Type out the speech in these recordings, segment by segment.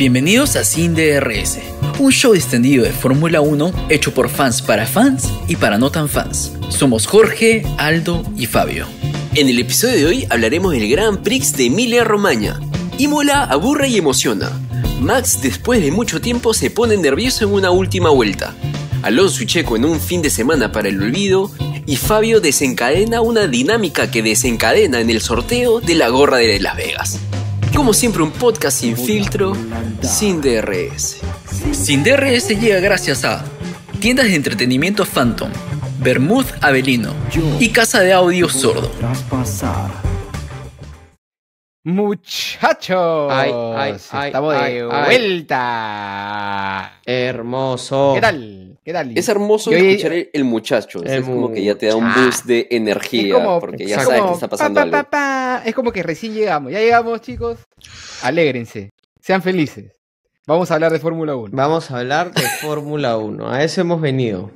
Bienvenidos a Sin DRS, un show extendido de Fórmula 1 hecho por fans para fans y para no tan fans. Somos Jorge, Aldo y Fabio. En el episodio de hoy hablaremos del Gran Prix de Emilia-Romagna. Imola aburre y emociona. Max después de mucho tiempo se pone nervioso en una última vuelta. Alonso y Checo en un fin de semana para el olvido y Fabio desencadena una dinámica que desencadena en el sorteo de la gorra de Las Vegas. Como siempre, un podcast sin filtro, sin DRS. Sin DRS llega gracias a tiendas de entretenimiento Phantom, Bermud Avelino y Casa de Audio Sordo. Muchachos, ay, ay, estamos de vuelta. Hermoso. ¿Qué tal? Es hermoso escuchar el, muchacho. es como que ya te da un boost de energía. porque ya sabes que está pasando Es como que recién llegamos. Ya llegamos, chicos. Alégrense. Sean felices. Vamos a hablar de Fórmula 1. Vamos a hablar de Fórmula 1. A eso hemos venido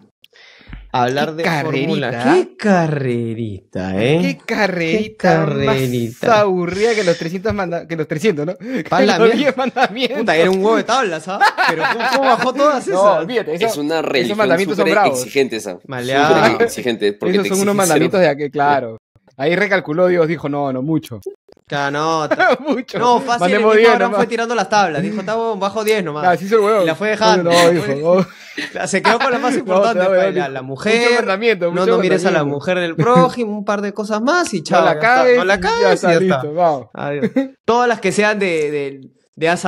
hablar de carrerita. Qué carrerita, ¿eh? Qué carrerita. Qué carrerita. Más aburrida que los 300 manda... que los 300, ¿no? Para mandamientos. Puta, era un huevo de tabla, ¿sabes? ¿ah? Pero ¿cómo, bajó todas esas? No, olvídate, eso, es una religión súper exigente esa. Maleada. exigente. esos son unos mandamientos de aquí, claro. Ahí recalculó Dios, dijo, no, no, mucho. Claro, no. Mucho. no, fácil. El fue tirando las tablas. Dijo, estaba bajo 10 nomás. Y la fue dejando. No, Se quedó con la más importante. Pues, la, mujer. No, no mires a la mujer mujer del prójimo, un par de cosas más y chao. No la caes. Ya vamos. Todas las que sean de, de, de Ah,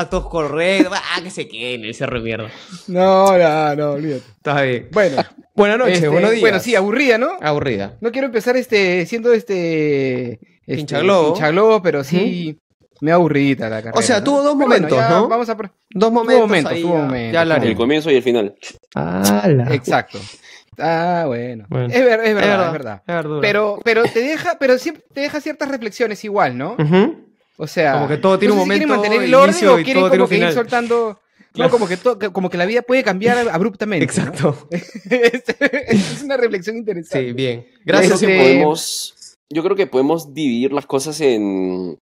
que se queden, el cerro mierda. No, no, no, olvídate. Está bien. Bueno, Buenas noches, este, buenos días. Bueno, sí, aburrida, ¿no? Aburrida. No quiero empezar este siendo este Pincha este, pero sí. Me aburridita la carrera. O sea, tuvo dos momentos, ¿no? dos momentos. El comienzo y el final. la. Exacto. Ah, bueno. Es, verdad, es verdad. Es verdad. pero, pero te deja, pero siempre te deja ciertas reflexiones igual, ¿no? O sea, como que todo tiene un momento. quieren mantener el orden o quieren como que ir soltando. No, como que, como que la vida puede cambiar abruptamente. Exacto. es, una reflexión interesante. Sí, bien. Gracias. y este, Podemos yo creo que podemos dividir las cosas en.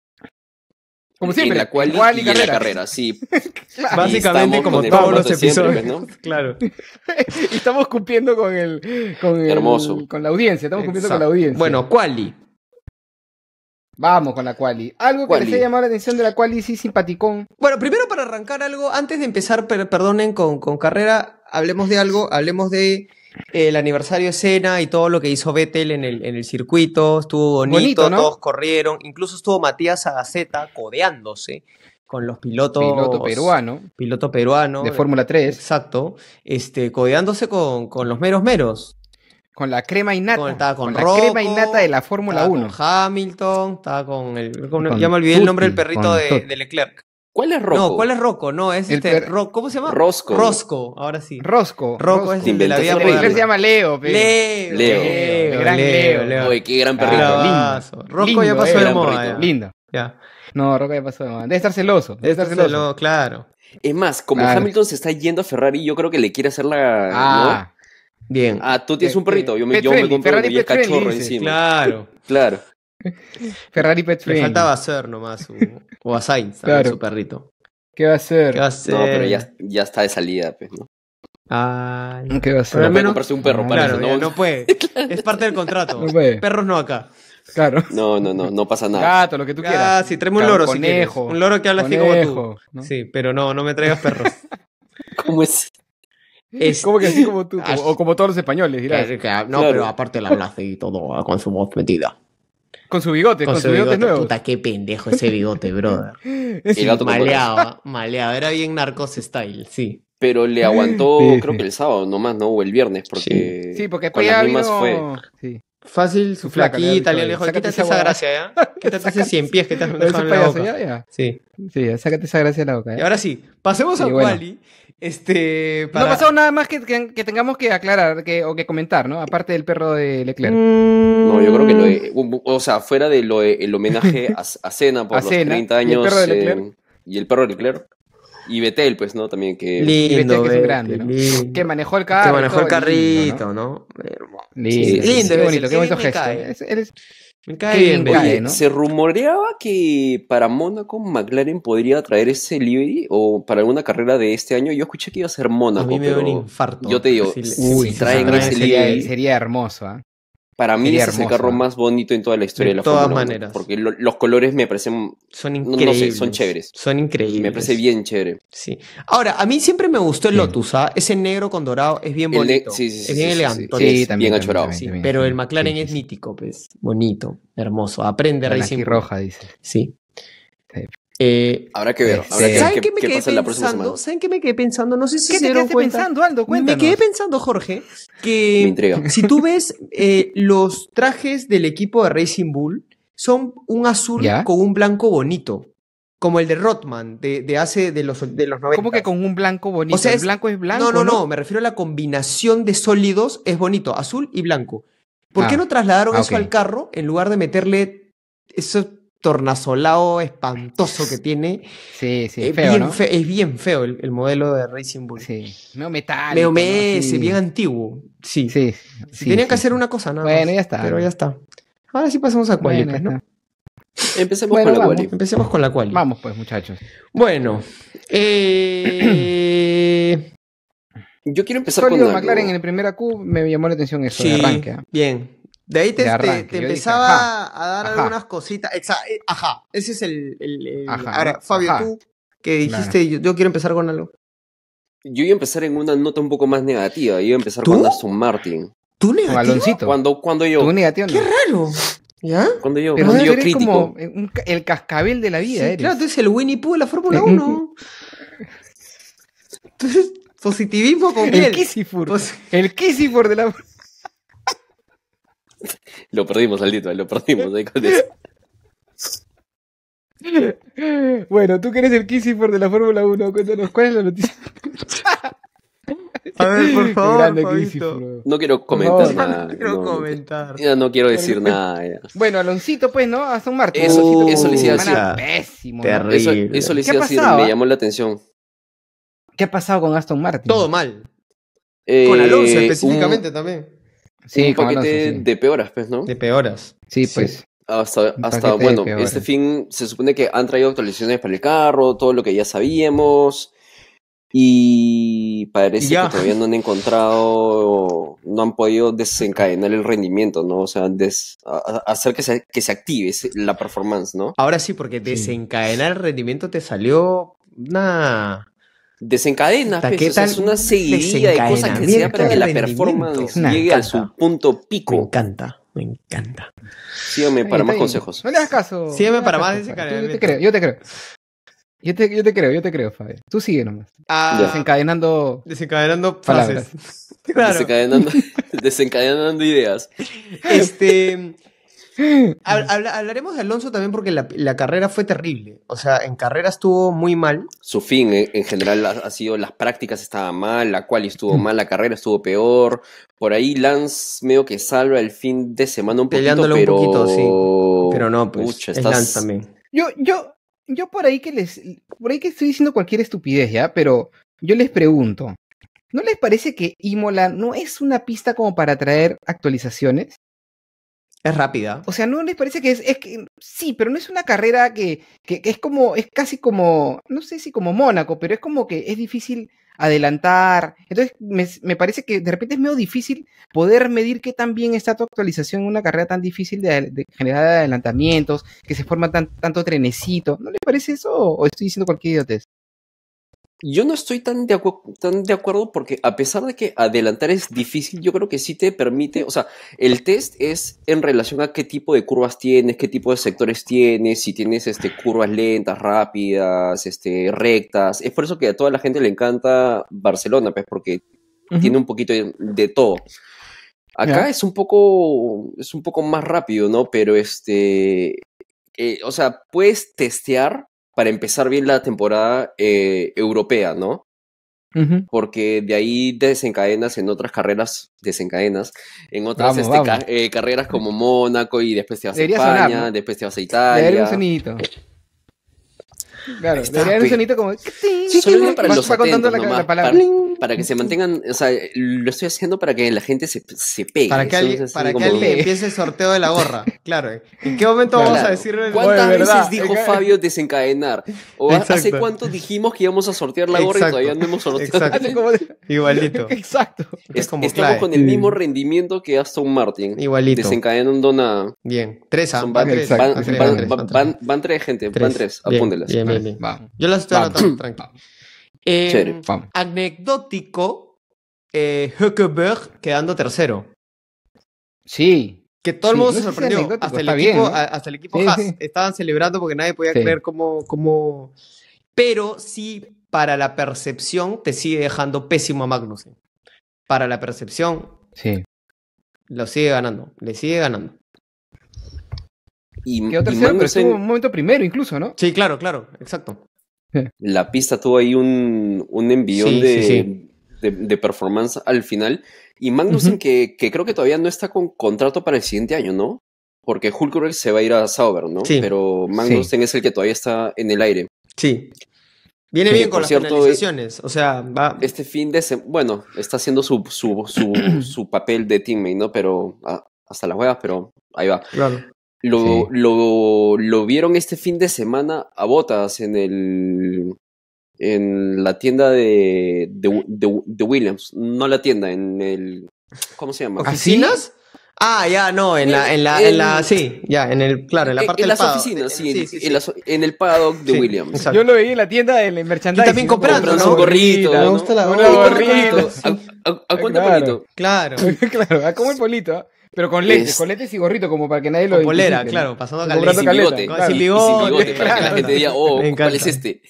Como siempre, la cual y, la carrera, sí. Básicamente, como todos los episodios. claro. estamos cumpliendo con el. Con Hermoso. Con la audiencia, estamos cumpliendo con la audiencia. Bueno, quali. Vamos con la quali. Algo que les haya llamado la atención de la quali, sí, simpaticón. Bueno, primero para arrancar algo, antes de empezar, perdonen, con, con carrera, hablemos de algo, hablemos de el aniversario de Cena y todo lo que hizo Vettel en el, en el circuito. Estuvo bonito, todos corrieron. Incluso estuvo Matías Agaceta codeándose con los pilotos. Piloto peruano. Piloto peruano. De Fórmula 3. Exacto. Este, codeándose con, los meros meros. Con la crema innata. Con, la crema innata de la Fórmula 1. Hamilton, estaba con el. ya me olvidé el nombre del perrito de, Leclerc. ¿Cuál es Rocco? No, ¿cuál es Rocco? No, es este. ¿Cómo se llama? Rosco. Rosco, ahora sí. Rosco. Rosco es el de la vida se llama Leo, Leo. Leo. Leo. Gran Leo. Leo. Oye, qué gran perrito. Ah, lindo. ya pasó de moda. Linda. Ya. No, Rocco ya pasó de moda. Debe estar celoso. Debe, estar este celoso. claro. Es más, como Hamilton se está yendo a Ferrari, yo creo que le quiere hacer la. Ah. Bien. Ah, tú tienes un este, perrito. Yo me, yo me compré un cachorro encima. Claro. Claro. Ferrari Pet faltaba hacer nomás, o a Sainz, su perrito. ¿Qué va a hacer? ¿Qué No, pero ya, ya está de salida, pues, ¿no? ¿Qué va a hacer? Pero menos... un perro ¿no? no puede. es parte del contrato. Perros no acá. Claro. No, no, no, no pasa nada. Gato, lo que tú quieras. Ah, sí, un loro, conejo, Un loro que habla así como tú. Sí, pero no, no me traigas perros. ¿Cómo es? Es como que así como tú, ah, o como todos los españoles, dirás. no, pero aparte la habla y todo con su voz metida. Con su bigote, con, su, bigote, nuevo. Puta, qué pendejo ese bigote, brother. maleaba, maleaba. Era bien narcos style, sí. Pero le aguantó, creo que el sábado nomás, ¿no? O el viernes, porque. Sí, porque después ya fue. Sí. Fácil, su, su flaquita, le dijo, quítate esa, esa gracia, ¿ya? te ese 100 pies que te has dejado en la boca. Ya, Sí. Sí, sácate esa gracia de la boca. Y ahora sí, pasemos a Wally, este, No ha pasado nada más que, que, tengamos que aclarar o que comentar, ¿no? Aparte del perro de Leclerc. Mm. No, yo creo que lo o sea, fuera del homenaje a, cena por los 30 años. Eh, y el perro de Leclerc. y el perro de Leclerc. Y Betel, pues, ¿no? También que. Lindo, que es eh, grande, ¿no? Que manejó el carro. Que manejó el carrito, lindo, ¿no? Lindo, sí, lindo, bonito, qué bonito gesto. eres, se rumoreaba que para Mónaco McLaren podría traer ese Liberty o para alguna carrera de este año. Yo escuché que iba a ser Mónaco, pero yo te digo, si, traen, ese, sería, sería hermoso, ¿eh? Para mí es el carro más bonito en toda la historia de, todas maneras. porque los colores me parecen son increíbles, son chéveres. Son increíbles. Me parece bien chévere. Sí. Ahora, a mí siempre me gustó el Lotus, ¿ah? Ese negro con dorado es bien bonito. sí, sí, es bien elegante. Sí, también, bien achorado. pero el McLaren es mítico, pues, bonito, hermoso. Aprende Racing. roja dice. Sí. Eh, habrá que ver. Habrá que este, ¿Saben qué, me quedé pensando? ¿Saben qué me quedé pensando? No sé si se te dieron pensando, Aldo? Me quedé pensando, Jorge, que si tú ves eh, los trajes del equipo de Racing Bull, son un azul con un blanco bonito. Como el de Rotman, de, hace de los, de los 90. ¿Cómo que con un blanco bonito? O sea, es, el blanco es blanco. No, no, no, me refiero a la combinación de sólidos, es bonito, azul y blanco. ¿Por qué ah. no trasladaron ah, eso al carro en lugar de meterle esos tornasolado espantoso que tiene. Sí, sí, es feo, bien, feo, es bien feo el, modelo de Racing Bull. Sí, medio metal Medio bien antiguo. Sí. Sí. Tenían que hacer una cosa, ¿no? Bueno, ya está. Pero ya está. Ahora sí pasamos a Qualy pues, ¿no? Empecemos con la Quali. Empecemos con la cual Vamos pues, muchachos. Bueno. Eh... Yo quiero empezar con algo. McLaren en el primera Q me llamó la atención eso, Sí, arranque. ¿ah? Bien, de ahí te, te, empezaba a dar algunas cositas. Eh, ajá, ese es el... el, ahora, Fabio, tú que dijiste, yo, quiero empezar con algo. Yo iba a empezar en una nota un poco más negativa, yo iba a empezar con Aston Martin. ¿Tú negativo? Baloncito. Cuando, cuando yo... negativo ¡Qué raro! ¿Ya? Cuando yo, Pero yo eres crítico. como eh, el cascabel de la vida, sí, Claro, tú eres el Winnie Pooh de la Fórmula 1. Eh, positivismo con el Kissifur. el Kisifur de la lo perdimos, Aldito, lo perdimos Bueno, tú que eres el Kissifer de la Fórmula 1, cuéntanos cuál es la noticia. A ver, por favor. no quiero comentar nada. No quiero comentar. no quiero decir nada. Bueno, Aloncito, pues, ¿no? Aston Martin Eso, le hicieron decir. Pésimo. Eso, le me llamó la atención. ¿Qué ha pasado con Aston Martin? Todo mal. Eh, con Alonso específicamente también. Sí, un paquete de peoras, pues, ¿no? De peoras. Sí, pues. Hasta, bueno, este fin se supone que han traído actualizaciones para el carro, todo lo que ya sabíamos. Y parece que todavía no han encontrado, no han podido desencadenar el rendimiento, ¿no? O sea, hacer que se, que se active la performance, ¿no? Ahora sí, porque desencadenar el rendimiento te salió una, desencadena, pues, es una seguidilla de cosas que se para que la performance llegue a su punto pico. Me encanta, me encanta. Sígueme para más consejos. No le hagas caso. Sígueme para más desencadenamiento. Yo te creo, yo te creo. Yo te, creo, yo te creo, Fabio. Tú sigue nomás. Ah, desencadenando. Desencadenando frases. Claro. Desencadenando, desencadenando ideas. Este hablaremos de Alonso también porque la, carrera fue terrible. O sea, en carrera estuvo muy mal. Su fin en, general ha, sido, las prácticas estaban mal, la cual estuvo mm. mal, la carrera estuvo peor. Por ahí Lance medio que salva el fin de semana un poquito, pero... un poquito, sí. Pero no, pues Lance también. Yo, yo, yo por ahí que les, por ahí que estoy diciendo cualquier estupidez ya, pero yo les pregunto, ¿no les parece que Imola no es una pista como para traer actualizaciones? Es rápida. O sea, ¿no les parece que es, que sí, pero no es una carrera que, que, es como, es casi como, no sé si como Mónaco, pero es como que es difícil adelantar. Entonces, me, parece que de repente es medio difícil poder medir qué tan bien está tu actualización en una carrera tan difícil de, generar adelantamientos, que se forman tan, tanto trenecito. ¿No les parece eso o estoy diciendo cualquier idiotez? Yo no estoy tan de, acuerdo porque a pesar de que adelantar es difícil, yo creo que sí te permite, o sea, el test es en relación a qué tipo de curvas tienes, qué tipo de sectores tienes, si tienes este, curvas lentas, rápidas, este, rectas. Es por eso que a toda la gente le encanta Barcelona, pues porque tiene un poquito de, todo. Acá es un poco es un poco más rápido, ¿no? Pero este eh, o sea, puedes testear para empezar bien la temporada eh, europea, ¿no? Porque de ahí desencadenas en otras carreras, desencadenas en otras este, eh, carreras como Mónaco y después te vas a España, después te vas a Italia. Claro, debería haber un sonito como. Solo para los contando la, palabra. Para, que se mantengan. O sea, lo estoy haciendo para que la gente se, se pegue. Para que, alguien, para que alguien empiece el sorteo de la gorra. Claro. ¿En qué momento vamos a decirle ¿Cuántas veces dijo Fabio desencadenar? ¿O hace cuánto dijimos que íbamos a sortear la gorra y todavía no hemos sorteado? Exacto. Igualito. Exacto. Es, como estamos con el mismo mm. rendimiento que Aston Martin. Igualito. Desencadenando nada Bien. Tres van, van, tres, gente. Van tres. Apóndelas. Yo las estoy anotando, tranquilo. Em, anecdótico, eh, quedando tercero. Sí. Que todo el mundo se sorprendió. Hasta el, equipo, estaban celebrando porque nadie podía creer cómo, Pero sí, para la percepción, te sigue dejando pésimo a Magnussen. Para la percepción, sí. lo sigue ganando. Le sigue ganando. Y, Quedó tercero, pero este un momento primero incluso, ¿no? Sí, claro, claro, exacto. La pista tuvo ahí un, un envión de, performance al final. Y Magnussen, que, que, creo que todavía no está con contrato para el siguiente año, ¿no? Porque Hulk Hulkenberg se va a ir a Sauber, ¿no? Pero Magnussen es el que todavía está en el aire. Sí. Viene bien con las cierto, eh, o sea, va... Este fin de semana, bueno, está haciendo su, su, su, papel de teammate, ¿no? Pero, ah, hasta la huevas, pero ahí va. Claro. Lo, lo, lo, vieron este fin de semana a botas en el en la tienda de, Williams. No la tienda, en el. ¿Cómo se llama? ¿Ah, ¿Oficinas? Ah, ya, no, en, la, en la, sí, ya, en el, claro, en la parte en del las oficinas, sí, en, el paddock de Williams. Yo lo vi en la tienda del merchandising. Y también comprando, ¿no? un gorrito, Me gusta la gorrita. ¿A, cuánto claro. Claro. claro, a cómo el polito. Pero con lentes, con lentes y gorrito, como para que nadie lo vea. polera, claro, pasando caleta. Y sin bigote, claro. para que la gente diga, oh, ¿cuál es este?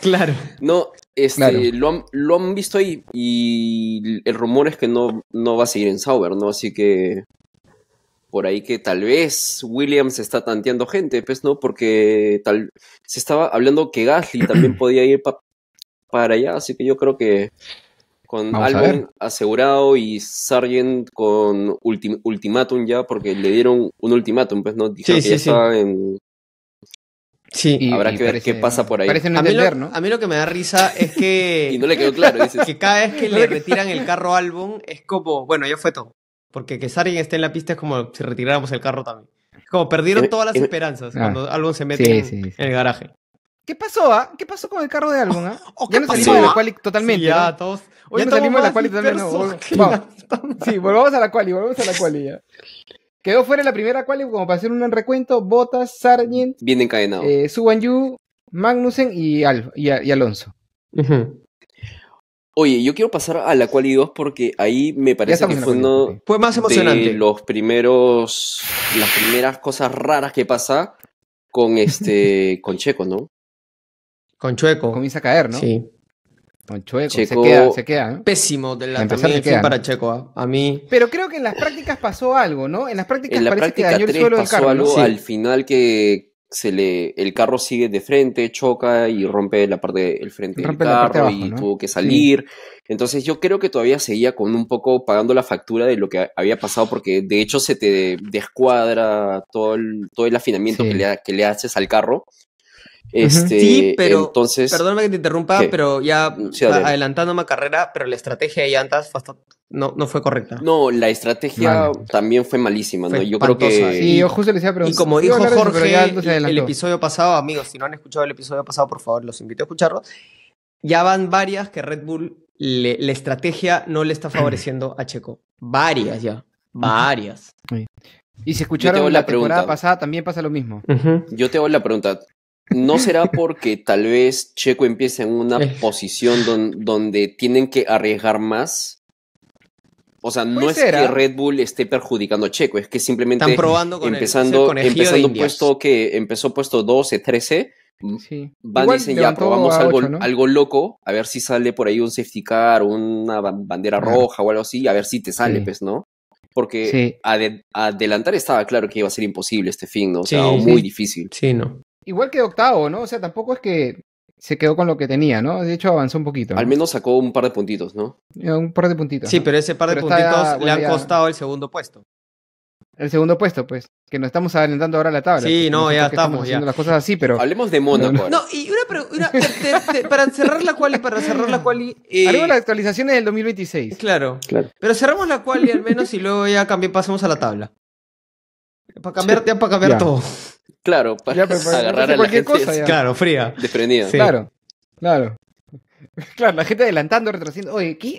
claro. No, este, Lo, han, lo, han, visto ahí y el rumor es que no, no va a seguir en Sauber, ¿no? Así que por ahí que tal vez Williams está tanteando gente, pues, ¿no? Porque tal se estaba hablando que Gasly también podía ir para allá, así que yo creo que con álbum asegurado y Sargent con ultimátum ya, porque le dieron un ultimátum, pues no, dijeron sí, que en, Sí, habrá que ver qué pasa por ahí. a, mí lo, que me da risa es que. no le quedó claro, Que cada vez que le retiran el carro álbum es como, bueno, ya fue todo. Porque que Sargent esté en la pista es como si retiráramos el carro también. como perdieron todas las esperanzas ah. cuando álbum se mete en, el garaje. ¿Qué pasó, ah? ¿Qué pasó con el carro de álbum, oh, ah? Oh, ya nos salimos de la Quali totalmente. ya, ¿no? ya nos salimos de la Quali totalmente. Sí, volvamos a la Quali, volvamos a la Quali, ya. Quedó fuera la primera Quali como para hacer un recuento, Botas, Sargent. Bien encadenado. Eh, Suban Magnussen y, y, Alonso. Oye, yo quiero pasar a la quali 2 porque ahí me parece que fue uno más emocionante. De los primeros las primeras cosas raras que pasa con este con Checo, ¿no? Con Chueco. Comienza a caer, ¿no? Sí. Con Chueco. Se queda, Pésimo de la para Checo. ¿ah? A mí. Pero creo que en las prácticas pasó algo, ¿no? En las prácticas la parece práctica que dañó el suelo Algo Al final que se le el carro sigue de frente, choca y rompe la parte del frente del carro y tuvo que salir. Entonces yo creo que todavía seguía con un poco pagando la factura de lo que había pasado porque de hecho se te descuadra todo el, todo el afinamiento que, le, que le haces al carro este, sí, pero entonces, perdóname que te interrumpa, pero ya adelantándome a carrera, pero la estrategia de llantas no, no fue correcta. No, la estrategia también fue malísima, ¿no? Yo creo que... Sí, yo justo le decía, Y como dijo Jorge el, el episodio pasado, amigos, si no han escuchado el episodio pasado, por favor, los invito a escucharlo. Ya van varias que Red Bull, la estrategia no le está favoreciendo a Checo. Varias ya, varias. Y si escucharon la, temporada pasada, también pasa lo mismo. Yo te hago la pregunta. ¿No será porque tal vez Checo empiece en una posición donde tienen que arriesgar más? O sea, no es que ¿ah? Red Bull esté perjudicando a Checo, es que simplemente Están probando con empezando, el, empezando puesto que empezó puesto 12, 13, van a dicen ya probamos algo, loco, a ver si sale por ahí un safety car, una bandera roja o algo así, a ver si te sale, pues, ¿no? Porque adelantar estaba claro que iba a ser imposible este fin, ¿no? O sea, muy difícil. Sí, no igual que octavo, ¿no? O sea, tampoco es que se quedó con lo que tenía, ¿no? De hecho, avanzó un poquito. Al menos sacó un par de puntitos, ¿no? Eh, un par de puntitos. Sí, pero ese par de puntitos le han costado el segundo puesto. El segundo puesto, pues, que nos estamos adelantando ahora la tabla. Sí, pues, no, ya estamos, haciendo las cosas así, pero hablemos de Mónaco. No, y una pregunta para cerrar la quali, para cerrar la quali, eh... la las actualizaciones del 2026. Claro. claro. Pero cerramos la quali al menos y luego ya también pasamos a la tabla. Para cambiar, para cambiar todo. Claro, para, agarrar a la cualquier gente cosa, Claro, fría. desprendida. Claro, claro. Claro, la gente adelantando, retrocediendo. Oye, aquí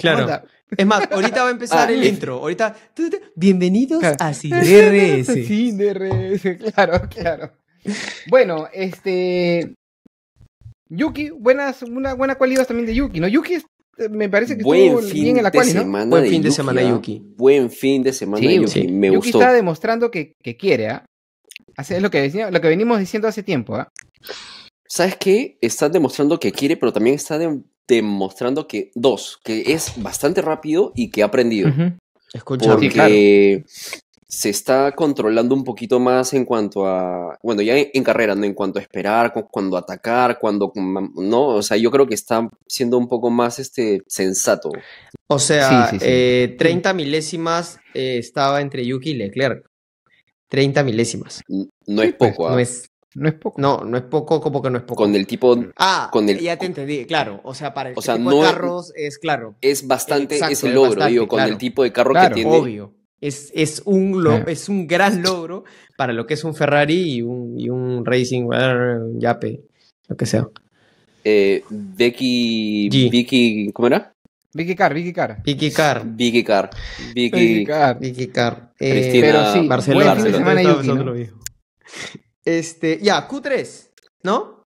Es más, ahorita va a empezar ah, el intro. Ahorita. Bienvenidos a CDRS. Sí, claro, claro. Bueno, este. Yuki, buenas, una buena también de Yuki, ¿no? Yuki es me parece que estuvo fin bien en la cual, ¿no? Buen fin de, semana, ¿ah? Yuki, Buen fin de semana, Yuki. Yuki está demostrando que, que quiere, ¿ah? Es lo que, lo que venimos diciendo hace tiempo, ¿ah? ¿Sabes qué? Está demostrando que quiere, pero también está demostrando que, dos, que es bastante rápido y que ha aprendido. Escucha, porque se está controlando un poquito más en cuanto a, bueno, ya en, carrera, ¿no? En cuanto a esperar, cuando atacar, cuando, ¿no? O sea, yo creo que está siendo un poco más este, sensato. O sea, eh, treinta 30 milésimas eh, estaba entre Yuki y Leclerc. 30 milésimas. Pues, ¿ah? No, es poco. no, es, poco. No, no es poco, como que no es poco. Con el tipo. Ah, ya te entendí, claro. O sea, para el tipo de carros es, claro. Es bastante, logro, digo, con el tipo de carro que tiene. Es, es, un es un gran logro para lo que es un Ferrari y un, y un Racing, un Yape, lo que sea. Eh, Becky. Vicky. ¿Cómo era? Vicky Carr, Vicky Carr. Vicky Carr. Vicky Carr. Vicky Carr. Eh, pero sí, Barcelona. Este, ya, Q3, ¿no?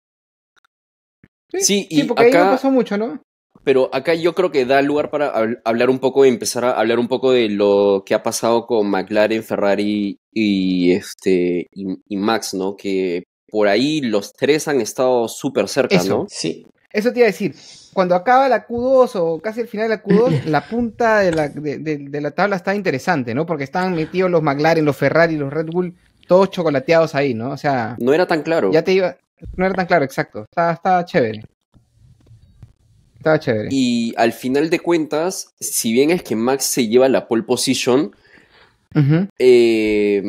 Sí, y porque acá... no pasó mucho, ¿no? Pero acá yo creo que da lugar para hablar un poco, empezar a hablar un poco de lo que ha pasado con McLaren, Ferrari y este y, Max, ¿no? Que por ahí los tres han estado súper cerca, ¿no? Sí. Eso te iba a decir, cuando acaba la Q2 o casi el final de la Q2, la punta de la, tabla está interesante, ¿no? Porque están metidos los McLaren, los Ferrari, los Red Bull, todos chocolateados ahí, ¿no? O sea... No era tan claro. Ya te iba... No era tan claro, exacto. estaba chévere. Y al final de cuentas, si bien es que Max se lleva la pole position, eh,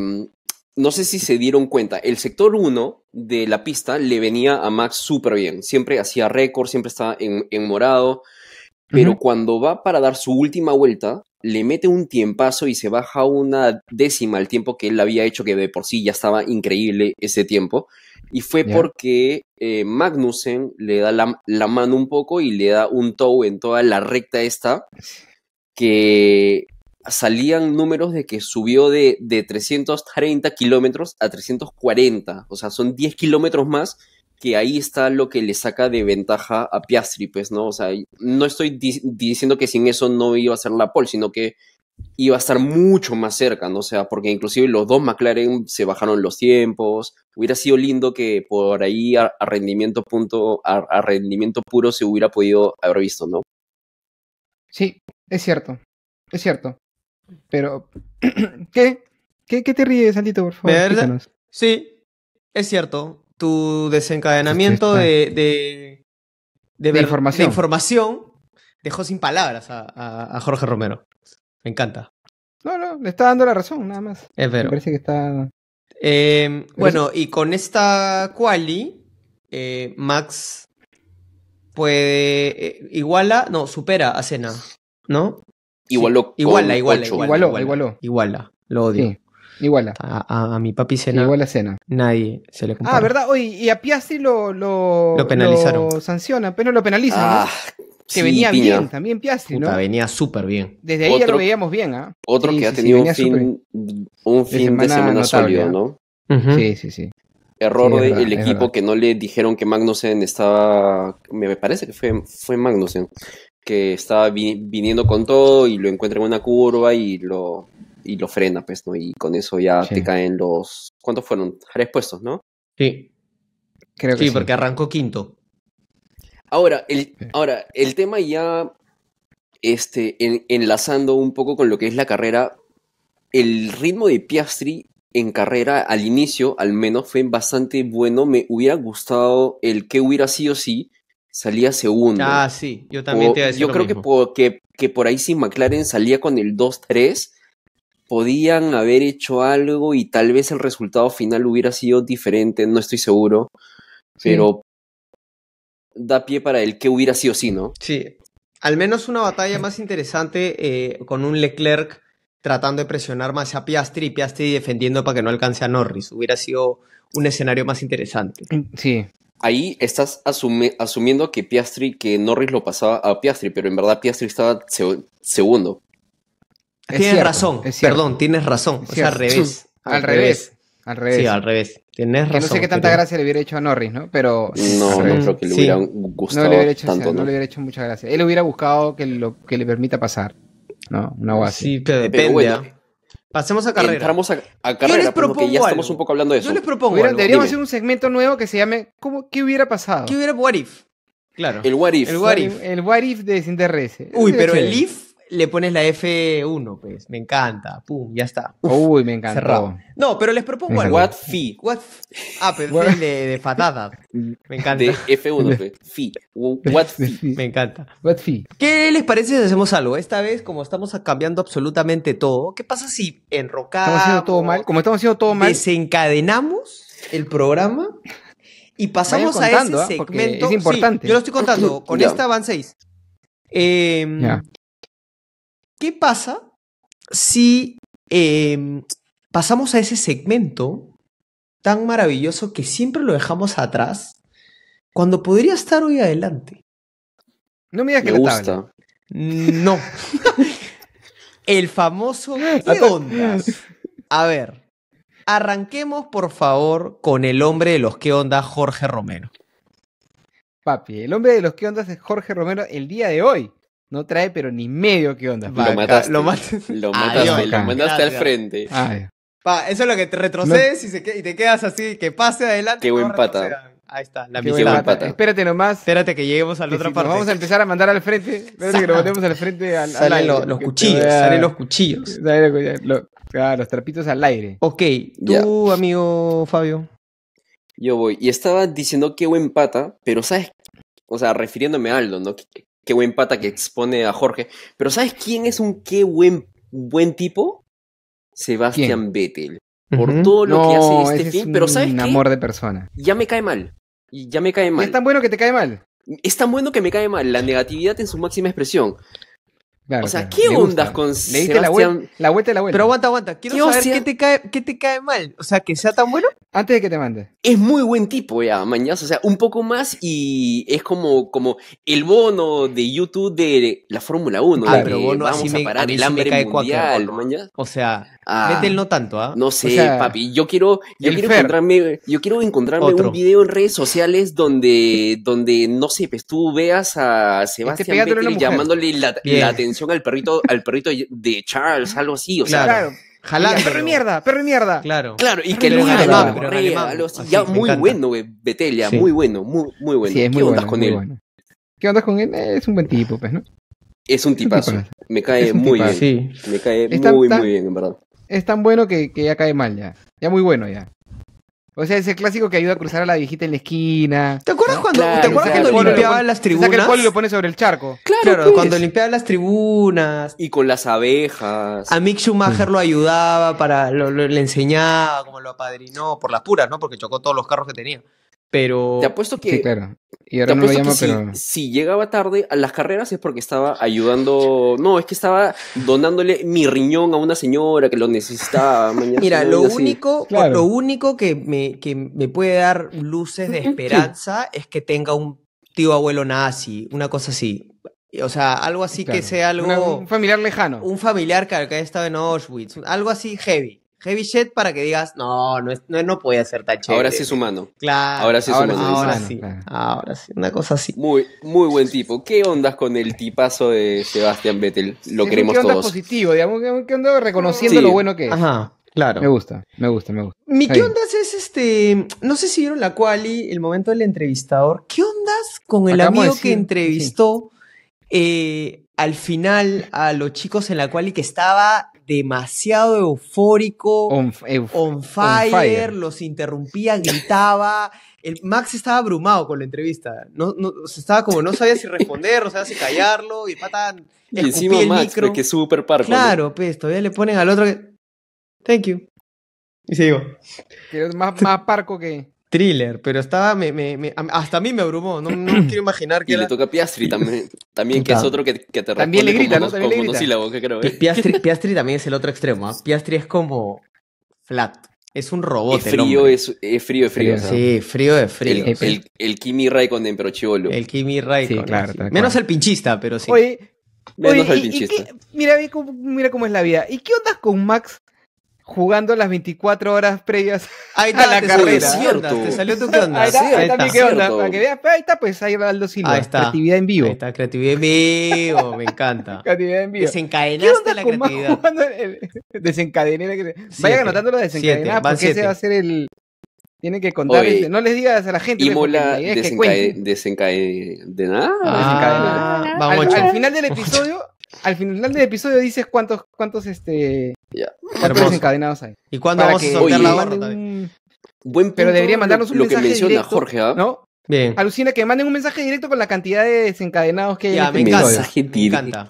no sé si se dieron cuenta, el sector 1 de la pista le venía a Max súper bien. Siempre hacía récord, siempre estaba en, morado. Pero cuando va para dar su última vuelta, le mete un tiempazo y se baja una décima el tiempo que él había hecho, que de por sí ya estaba increíble ese tiempo. Y fue porque eh, Magnussen le da la, mano un poco y le da un tow en toda la recta esta, que salían números de que subió de, de 330 kilómetros a 340, o sea, son 10 kilómetros más que ahí está lo que le saca de ventaja a Piastri, pues, ¿no? O sea, no estoy diciendo que sin eso no iba a ser la pole, sino que iba a estar mucho más cerca, ¿no? O sea, porque inclusive los dos McLaren se bajaron los tiempos. Hubiera sido lindo que por ahí a, rendimiento punto, a, rendimiento puro se hubiera podido haber visto, ¿no? Sí, es cierto. Es cierto. Pero, ¿qué? ¿Qué, qué te ríes, Santito, por favor? Sí, es cierto tu desencadenamiento de, de, información. dejó sin palabras a, Jorge Romero. Me encanta. No, no, le está dando la razón, nada más. Es Me parece que está. Eh, bueno, y con esta quali, eh, Max puede. Eh, iguala, no, supera a Cena, ¿no? Igualó. Iguala, iguala, igual. igualó, igualó. Iguala, lo odio. Igual A, a, mi papi Igual la cena Nadie se le compara. Ah, ¿verdad? hoy y a Piastri lo, lo, penalizaron. Lo sanciona, pero lo penalizan. se ah, Que venía bien también Piastri, ¿no? venía súper bien. Desde ahí ya lo veíamos bien, ¿ah? Otro que ha tenido un fin, de semana, sólido, ¿ah? ¿no? Sí, sí, sí. Error del equipo que no le dijeron que Magnussen estaba. Me parece que fue, fue Magnussen que estaba viniendo con todo y lo encuentra en una curva y lo, y lo frena, pues, ¿no? Y con eso ya te caen los... ¿Cuántos fueron? Tres puestos, ¿no? Sí. Creo que sí, porque arrancó quinto. Ahora, el, ahora, el tema ya este, enlazando un poco con lo que es la carrera, el ritmo de Piastri en carrera al inicio, al menos, fue bastante bueno. Me hubiera gustado el que hubiera sido si salía segundo. Ah, sí, yo también te iba a decir Yo creo Que, por, que, por ahí si McLaren salía con el 2-3 podían haber hecho algo y tal vez el resultado final hubiera sido diferente, no estoy seguro, pero da pie para el que hubiera sido sí, ¿no? Sí, al menos una batalla más interesante eh, con un Leclerc tratando de presionar más a Piastri y Piastri defendiendo para que no alcance a Norris, hubiera sido un escenario más interesante. Sí. Ahí estás asumiendo que Piastri, que Norris lo pasaba a Piastri, pero en verdad Piastri estaba segundo tienes razón, perdón, tienes razón. Es al revés. Al, revés. Al revés. Sí, al revés. Tienes razón. no sé qué tanta gracia le hubiera hecho a Norris, ¿no? Pero. No, no creo que le hubiera gustado. No le hubiera hecho, ¿no? le hubiera mucha gracia. Él hubiera buscado que, lo, que le permita pasar. No, una guasa. así. Sí, depende. ¿ah? Pasemos a eh, carrera. Entramos a, les propongo ya estamos un poco hablando de eso. Yo les propongo. Deberíamos hacer un segmento nuevo que se llame ¿cómo, ¿Qué hubiera pasado? ¿Qué hubiera What If? Claro. El What If. El What If. El What If de Sin Uy, pero el If le pones la F1, pues, me encanta, pum, ya está. Uy, me encantó. Cerrado. No, pero les propongo algo. What fi? What ah, pero de, fatada Me encanta. De F1, pues. Fi. What fi? Me encanta. What fi? ¿Qué les parece si hacemos algo? Esta vez, como estamos cambiando absolutamente todo, ¿qué pasa si enrocamos? Como estamos haciendo todo mal. Desencadenamos el programa y pasamos a ese ¿ah? segmento. Es importante. yo lo estoy contando. Con esta van seis. Em, ¿Qué pasa si em, pasamos a ese segmento tan maravilloso que siempre lo dejamos atrás cuando podría estar hoy adelante? No me digas que le gusta. Mm, no. El famoso ¿Qué ondas? A ver, arranquemos por favor con el hombre de los qué onda, Jorge Romero. Papi, el hombre de los qué onda? es Jorge Romero el día de hoy. No trae, pero ni medio qué onda. lo mataste. Lo, matas, lo mataste, lo ah, mandaste al frente. Ah, pa, eso es lo que te retrocedes y, te quedas así, que pase adelante. Qué buen pata. Ahí está, la buen Pata. Espérate nomás. Espérate que lleguemos a la otra parte. vamos a empezar a mandar al frente. Espérate que lo mandemos al frente. salen los, cuchillos, salen los cuchillos. los trapitos al aire. Ok, tú, amigo Fabio. Yo voy. Y estaba diciendo qué buen pata, pero ¿sabes? O sea, refiriéndome a Aldo, ¿no? qué buen pata que expone a Jorge. Pero ¿sabes quién es un qué buen, buen tipo? Sebastián Vettel. Por todo lo que hace este film, pero ¿sabes Un amor de persona. Ya me cae mal. Ya me cae mal. Es tan bueno que te cae mal. Es tan bueno que me cae mal. La negatividad en su máxima expresión o sea, ¿qué ondas con Le diste Sebastián? La, vuelta, la de la vuelta. Pero aguanta, aguanta. Quiero ¿Qué saber qué te, cae, qué te cae mal. O sea, que sea tan bueno. Antes de que te mande. Es muy buen tipo ya, mañana. O sea, un poco más y es como, como el bono de YouTube de la Fórmula 1. Ah, pero bono vamos a parar me, el hambre mundial, O sea, ah, no tanto, ¿ah? No sé, papi. Yo quiero, yo quiero encontrarme, yo quiero encontrarme un video en redes sociales donde, donde no sé, pues tú veas a Sebastián este llamándole la atención al perrito, al perrito de Charles, algo así, o sea. Claro. perro perro mierda, perro mierda. Claro. Claro, y que lo alemán, correa, ah, Ya muy bueno, güey, eh, ya, muy bueno, muy, muy bueno. Sí, es ¿Qué muy con él? ¿Qué ondas con él? Es un buen tipo, pues, ¿no? Es un tipazo. Me cae muy bien. Me cae muy, muy bien, en verdad. Es tan bueno que, que ya cae mal ya. Ya muy bueno ya. O sea, ese clásico que ayuda a cruzar a la viejita en la esquina. ¿Te acuerdas cuando, ¿te acuerdas limpiaba las tribunas? Saca el polo lo pone sobre el charco. Claro, pues. cuando limpiaba las tribunas. Y con las abejas. A Mick Schumacher mm. lo ayudaba, para, lo, le enseñaba, como lo apadrinó, por las puras, ¿no? Porque chocó todos los carros que tenía. Pero. Te apuesto que. claro. Y Si, llegaba tarde a las carreras es porque estaba ayudando. No, es que estaba donándole mi riñón a una señora que lo necesitaba. Mira, lo único, lo único que me, que me puede dar luces de esperanza es que tenga un tío abuelo nazi, una cosa así. O sea, algo así que sea algo. un familiar lejano. Un familiar que haya estado en Auschwitz. Algo así heavy. Heavy Shit para que digas, no, no, es, no, podía ser tan chévere. Ahora sí es humano. Claro. Ahora sí es ahora, humano. Ahora sí. Ahora sí, una cosa así. Muy, muy buen tipo. ¿Qué ondas con el tipazo de Sebastián Vettel? Lo queremos ¿qué onda positivo, digamos, ¿qué onda reconociendo lo bueno que es? Ajá. Claro. Me gusta, me gusta, me gusta. Mi qué ondas es este. No sé si vieron la quali, el momento del entrevistador. ¿Qué ondas con el amigo que entrevistó eh, al final a los chicos en la quali que estaba demasiado eufórico, on, fire, los interrumpía, gritaba. El Max estaba abrumado con la entrevista. No, no, estaba como, no sabía si responder, o sabía si callarlo. Y patán Y encima el Max, micro. que es súper parco. Claro, pues todavía le ponen al otro que. Thank you. Y sigo más, más parco que thriller, pero estaba, me, me, hasta a mí me abrumó, no, quiero imaginar que... Y le toca Piastri también, también que es otro que, que te También le grita, ¿no? le grita. que creo, Piastri, ¿eh? Piastri, también es el otro extremo, ¿ah? Piastri es como flat, es un robot. Es frío, es, es, frío, es frío. sí, frío es frío. El, el, Kimi Raikkonen, pero chivolo. El Kimi Raikkonen. claro, Menos el pinchista, pero sí. Oye, Menos oye, el pinchista. mira, cómo es la vida. ¿Y qué onda con Max jugando las 24 horas previas ahí está, la carrera. cierto. Te salió tu onda. Ahí está, sí, ahí está, onda. Para que veas, ahí está, pues ahí Aldo Silva. Ahí está. Creatividad en vivo. Ahí está, creatividad en vivo, me encanta. creatividad en vivo. Desencadenaste la creatividad. El... Desencadené la creatividad. Vayan anotando la desencadenada porque ese va a ser el. Tienen que contar, no les digas a la gente. Y pues, mola. Desencadenada. Ah, desencadenada. Vamos, al, al final del episodio al final del episodio dices cuántos, cuántos, este, desencadenados hay. ¿Y cuándo vamos a soltar la barra también? Buen Pero debería mandarnos un lo mensaje que menciona Jorge, ¿ah? ¿no? Bien. Alucina que manden un mensaje directo con la cantidad de desencadenados que hay. en este me, encanta,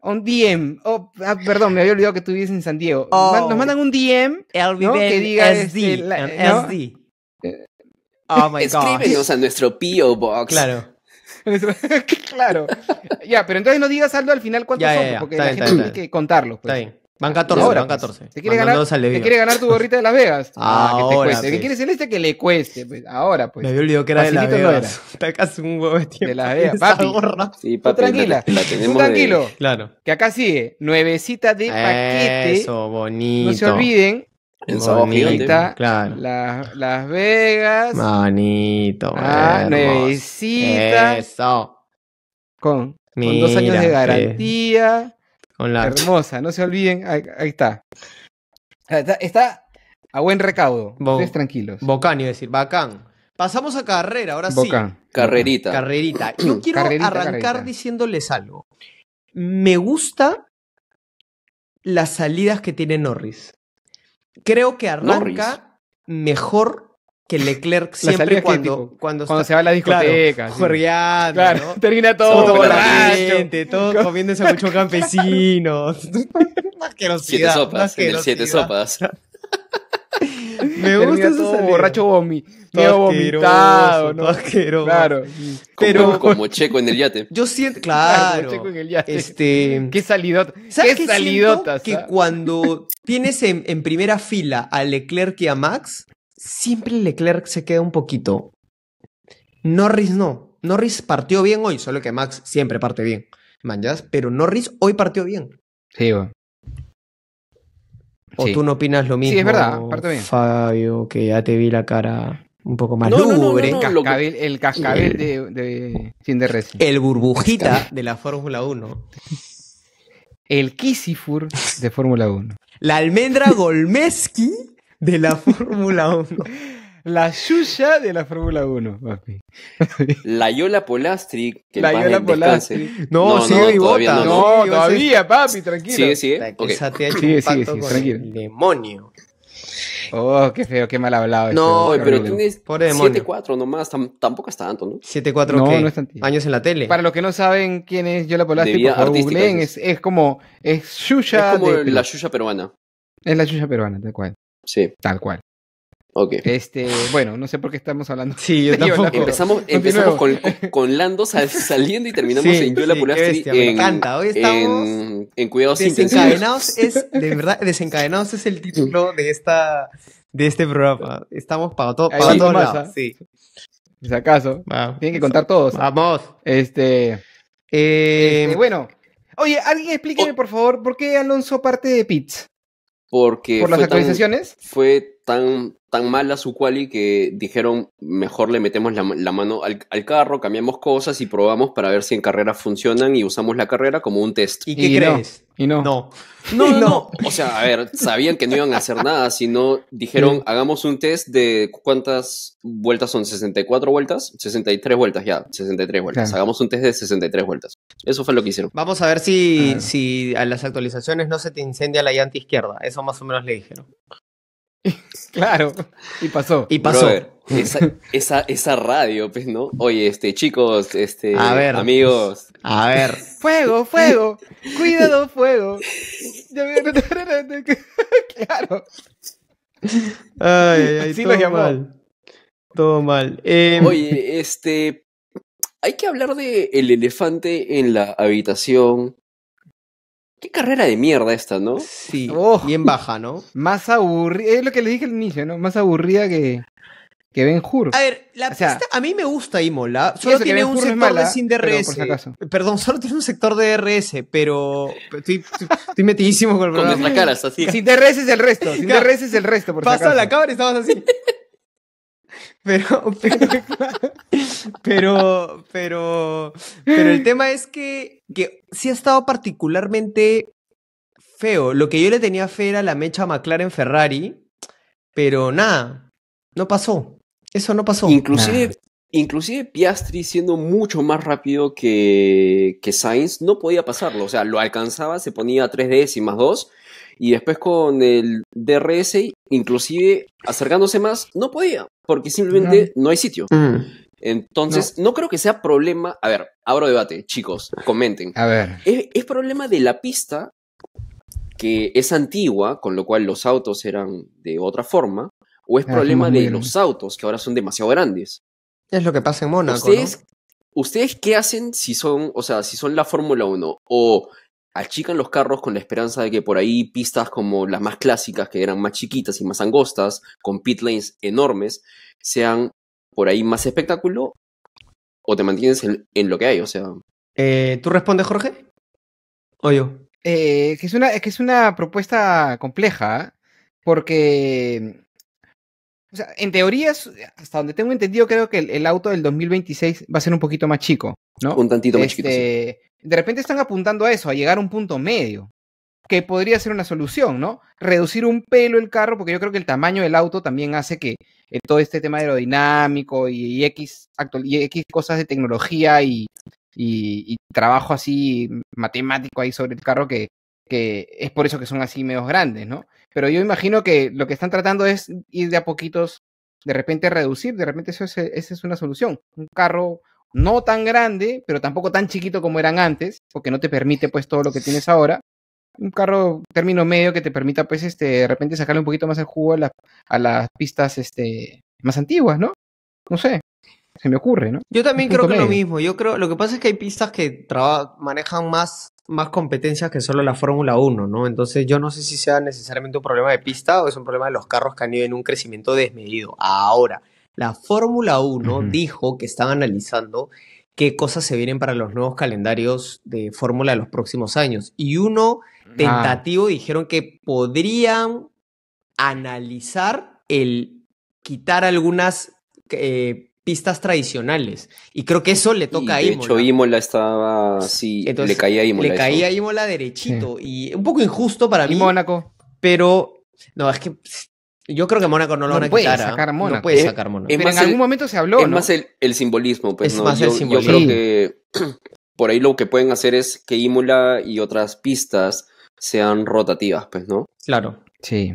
Un DM. Oh, ah, perdón, me había olvidado que tú en San Diego. Oh. Nos mandan un DM ¿no? que diga SD. SD. Este, eh, oh my God. a nuestro P.O. Box. Claro. claro. ya, pero entonces no digas algo al final cuántos son, porque la gente tiene que contarlo. Pues. Van 14, van 14. Pues, ¿te, quiere ganar, tu gorrita de Las Vegas? Ahora, que te cueste. ¿qué que quiere este que le cueste. Pues. Ahora, pues. Me había olvidado que era de Las Vegas. casi un huevo de Las Vegas, Tú tranquila. tranquilo. Claro. Que acá sigue. Nuevecita de paquete. Eso, bonito. No se olviden en Las Vegas. Manito, ah, manito Eso. Con, dos años de garantía. Con Hermosa, no se olviden. Ahí, ah, está. está. a buen recaudo. Bo tranquilos. Bocán, iba decir, bacán. Pasamos a carrera, ahora sí. Carrerita. Carrerita. Yo quiero arrancar diciéndoles algo. Me gusta las salidas que tiene Norris. Creo que arranca mejor que Leclerc siempre cuando, cuando, se va a la discoteca. Claro, claro termina todo, todo gente, todos comiéndose mucho campesinos. que los Siete sopas, siete sopas me gusta ese borracho vomitado, ¿no? claro. Mm. Pero como, checo en el yate. Yo siento, claro, Este, qué salidota, ¿sabes qué, Que cuando tienes en, primera fila a Leclerc y a Max, siempre Leclerc se queda un poquito. Norris no. Norris partió bien hoy, solo que Max siempre parte bien. Manjas, pero Norris hoy partió bien. Sí, bueno. ¿O tú no opinas lo mismo? Sí, es verdad, parte bien. Fabio, que ya te vi la cara un poco más lúgubre. El cascabel de, de El burbujita de la Fórmula 1. El Kisifur de Fórmula 1. La almendra Golmeski de la Fórmula 1. La Yuya de la Fórmula 1, papi. La Yola Polastri, que la Yola Polastri. No, sigue no, No, todavía, papi, tranquilo. Sí, sí. Okay. Esa te ha hecho un tranquilo. El demonio. Oh, qué feo, qué mal hablado. No, este pero tú tienes 7-4 nomás, tampoco es tanto, ¿no? 7-4 no, no años en la tele. Para los que no saben quién es Yola Polastri, por favor, es, es, como, es Yuya. la Yuya peruana. Es la Yuya peruana, tal cual. Sí. Tal cual. Ok. Este, bueno, no sé por qué estamos hablando. Sí, yo tampoco. empezamos, empezamos con, con, Lando saliendo y terminamos en Yola sí, Bestia, en, me encanta. Hoy estamos en, en cuidados desencadenados es de verdad desencadenados es el título de esta de este programa. Estamos para todo para todos lados. ¿ah? Sí. Si acaso. Tienen que contar todos. Vamos. Este, eh, este, bueno. Oye, alguien explíqueme oh. por favor por qué Alonso parte de PITS? Porque por las actualizaciones. fue tan, tan mala su quali que dijeron mejor le metemos la, mano al, carro, cambiamos cosas y probamos para ver si en carrera funcionan y usamos la carrera como un test. ¿Y qué crees? No. Y no. No. No, O sea, a ver, sabían que no iban a hacer nada, sino dijeron, hagamos un test de cuántas vueltas son, 64 vueltas, 63 vueltas, ya, 63 vueltas. Hagamos un test de 63 vueltas. Eso fue lo que hicieron. Vamos a ver si, si a las actualizaciones no se te incendia la llanta izquierda. Eso más o menos le dijeron. claro, y pasó. Y pasó. esa, esa, radio, pues, ¿no? Oye, este, chicos, este, amigos. A ver. Fuego, fuego. Cuidado, fuego. claro. Ay, sí lo mal. Todo mal. Em, Oye, este, hay que hablar de el elefante en la habitación Qué carrera de mierda esta, ¿no? Sí, oh. bien baja, ¿no? Más aburrida, es lo que le dije al inicio, ¿no? Más aburrida que, que Ben Hur. A ver, la pista a mí me gusta Imola. Solo tiene un sector de sin DRS. Perdón, solo tiene un sector de DRS, pero estoy, metidísimo con el problema. Con cara, está así. Sin DRS es el resto. Sin DRS es el resto, por si acaso. la cámara y estabas así. Pero, pero, pero, pero, el tema es que, que sí ha estado particularmente feo. Lo que yo le tenía fe era la mecha McLaren Ferrari, pero nada, no pasó. Eso no pasó. Inclusive, inclusive Piastri siendo mucho más rápido que, que Sainz, no podía pasarlo. O sea, lo alcanzaba, se ponía tres décimas, dos, y después con el DRS, inclusive acercándose más, no podía, porque simplemente no, hay sitio. Mm. Entonces, no. creo que sea problema. A ver, abro debate, chicos, comenten. A ver. ¿Es, problema de la pista que es antigua, con lo cual los autos eran de otra forma, o es ah, problema de los autos que ahora son demasiado grandes. Es lo que pasa en Mónaco. ¿Ustedes, ¿Ustedes qué hacen si son, o sea, si son la Fórmula 1 o achican los carros con la esperanza de que por ahí pistas como las más clásicas, que eran más chiquitas y más angostas, con pit lanes enormes, sean por ahí más espectáculo o te mantienes en, lo que hay, o sea. Eh, ¿Tú respondes, Jorge? ¿O yo? Eh, que es una, que es una propuesta compleja, ¿ah? porque o sea, en teoría, hasta donde tengo entendido, creo que el, auto del 2026 va a ser un poquito más chico, ¿no? Un tantito más chiquito. Este, de repente están apuntando a eso, a llegar a un punto medio, que podría ser una solución, ¿no? Reducir un pelo el carro, porque yo creo que el tamaño del auto también hace que eh, todo este tema aerodinámico y, X, actual, y X cosas de tecnología y, y, trabajo así matemático ahí sobre el carro que, que es por eso que son así medios grandes, ¿no? Pero yo imagino que lo que están tratando es ir de a poquitos, de repente reducir, de repente eso es, esa es una solución. Un carro no tan grande, pero tampoco tan chiquito como eran antes, porque no te permite pues todo lo que tienes ahora. Un carro término medio que te permita pues este, de repente sacarle un poquito más el jugo a, las pistas este, más antiguas, ¿no? No sé se me ocurre, ¿no? Yo también creo que lo mismo. Yo creo, lo que pasa es que hay pistas que manejan más más competencias que solo la Fórmula 1, ¿no? Entonces yo no sé si sea necesariamente un problema de pista o es un problema de los carros que han ido en un crecimiento desmedido. Ahora, la Fórmula 1 dijo que estaba analizando qué cosas se vienen para los nuevos calendarios de Fórmula de los próximos años. Y uno ah. tentativo dijeron que podrían analizar el quitar algunas eh, pistas tradicionales. Y creo que eso le toca a Imola. De hecho, Imola estaba sí, le caía a Imola. Le caía a Imola derechito. Y un poco injusto para ¿Y mí. Mónaco. Pero. No, es que. Yo creo que Mónaco no lo van a puede quitar. ¿ah? Eh, sacar Mónaco. No puede sacar Mónaco. Pero en algún momento se habló. Es más el, simbolismo, pues. Es ¿no? más yo, el simbolismo. Yo creo que por ahí lo que pueden hacer es que Imola y otras pistas sean rotativas, pues, ¿no? Claro. Sí.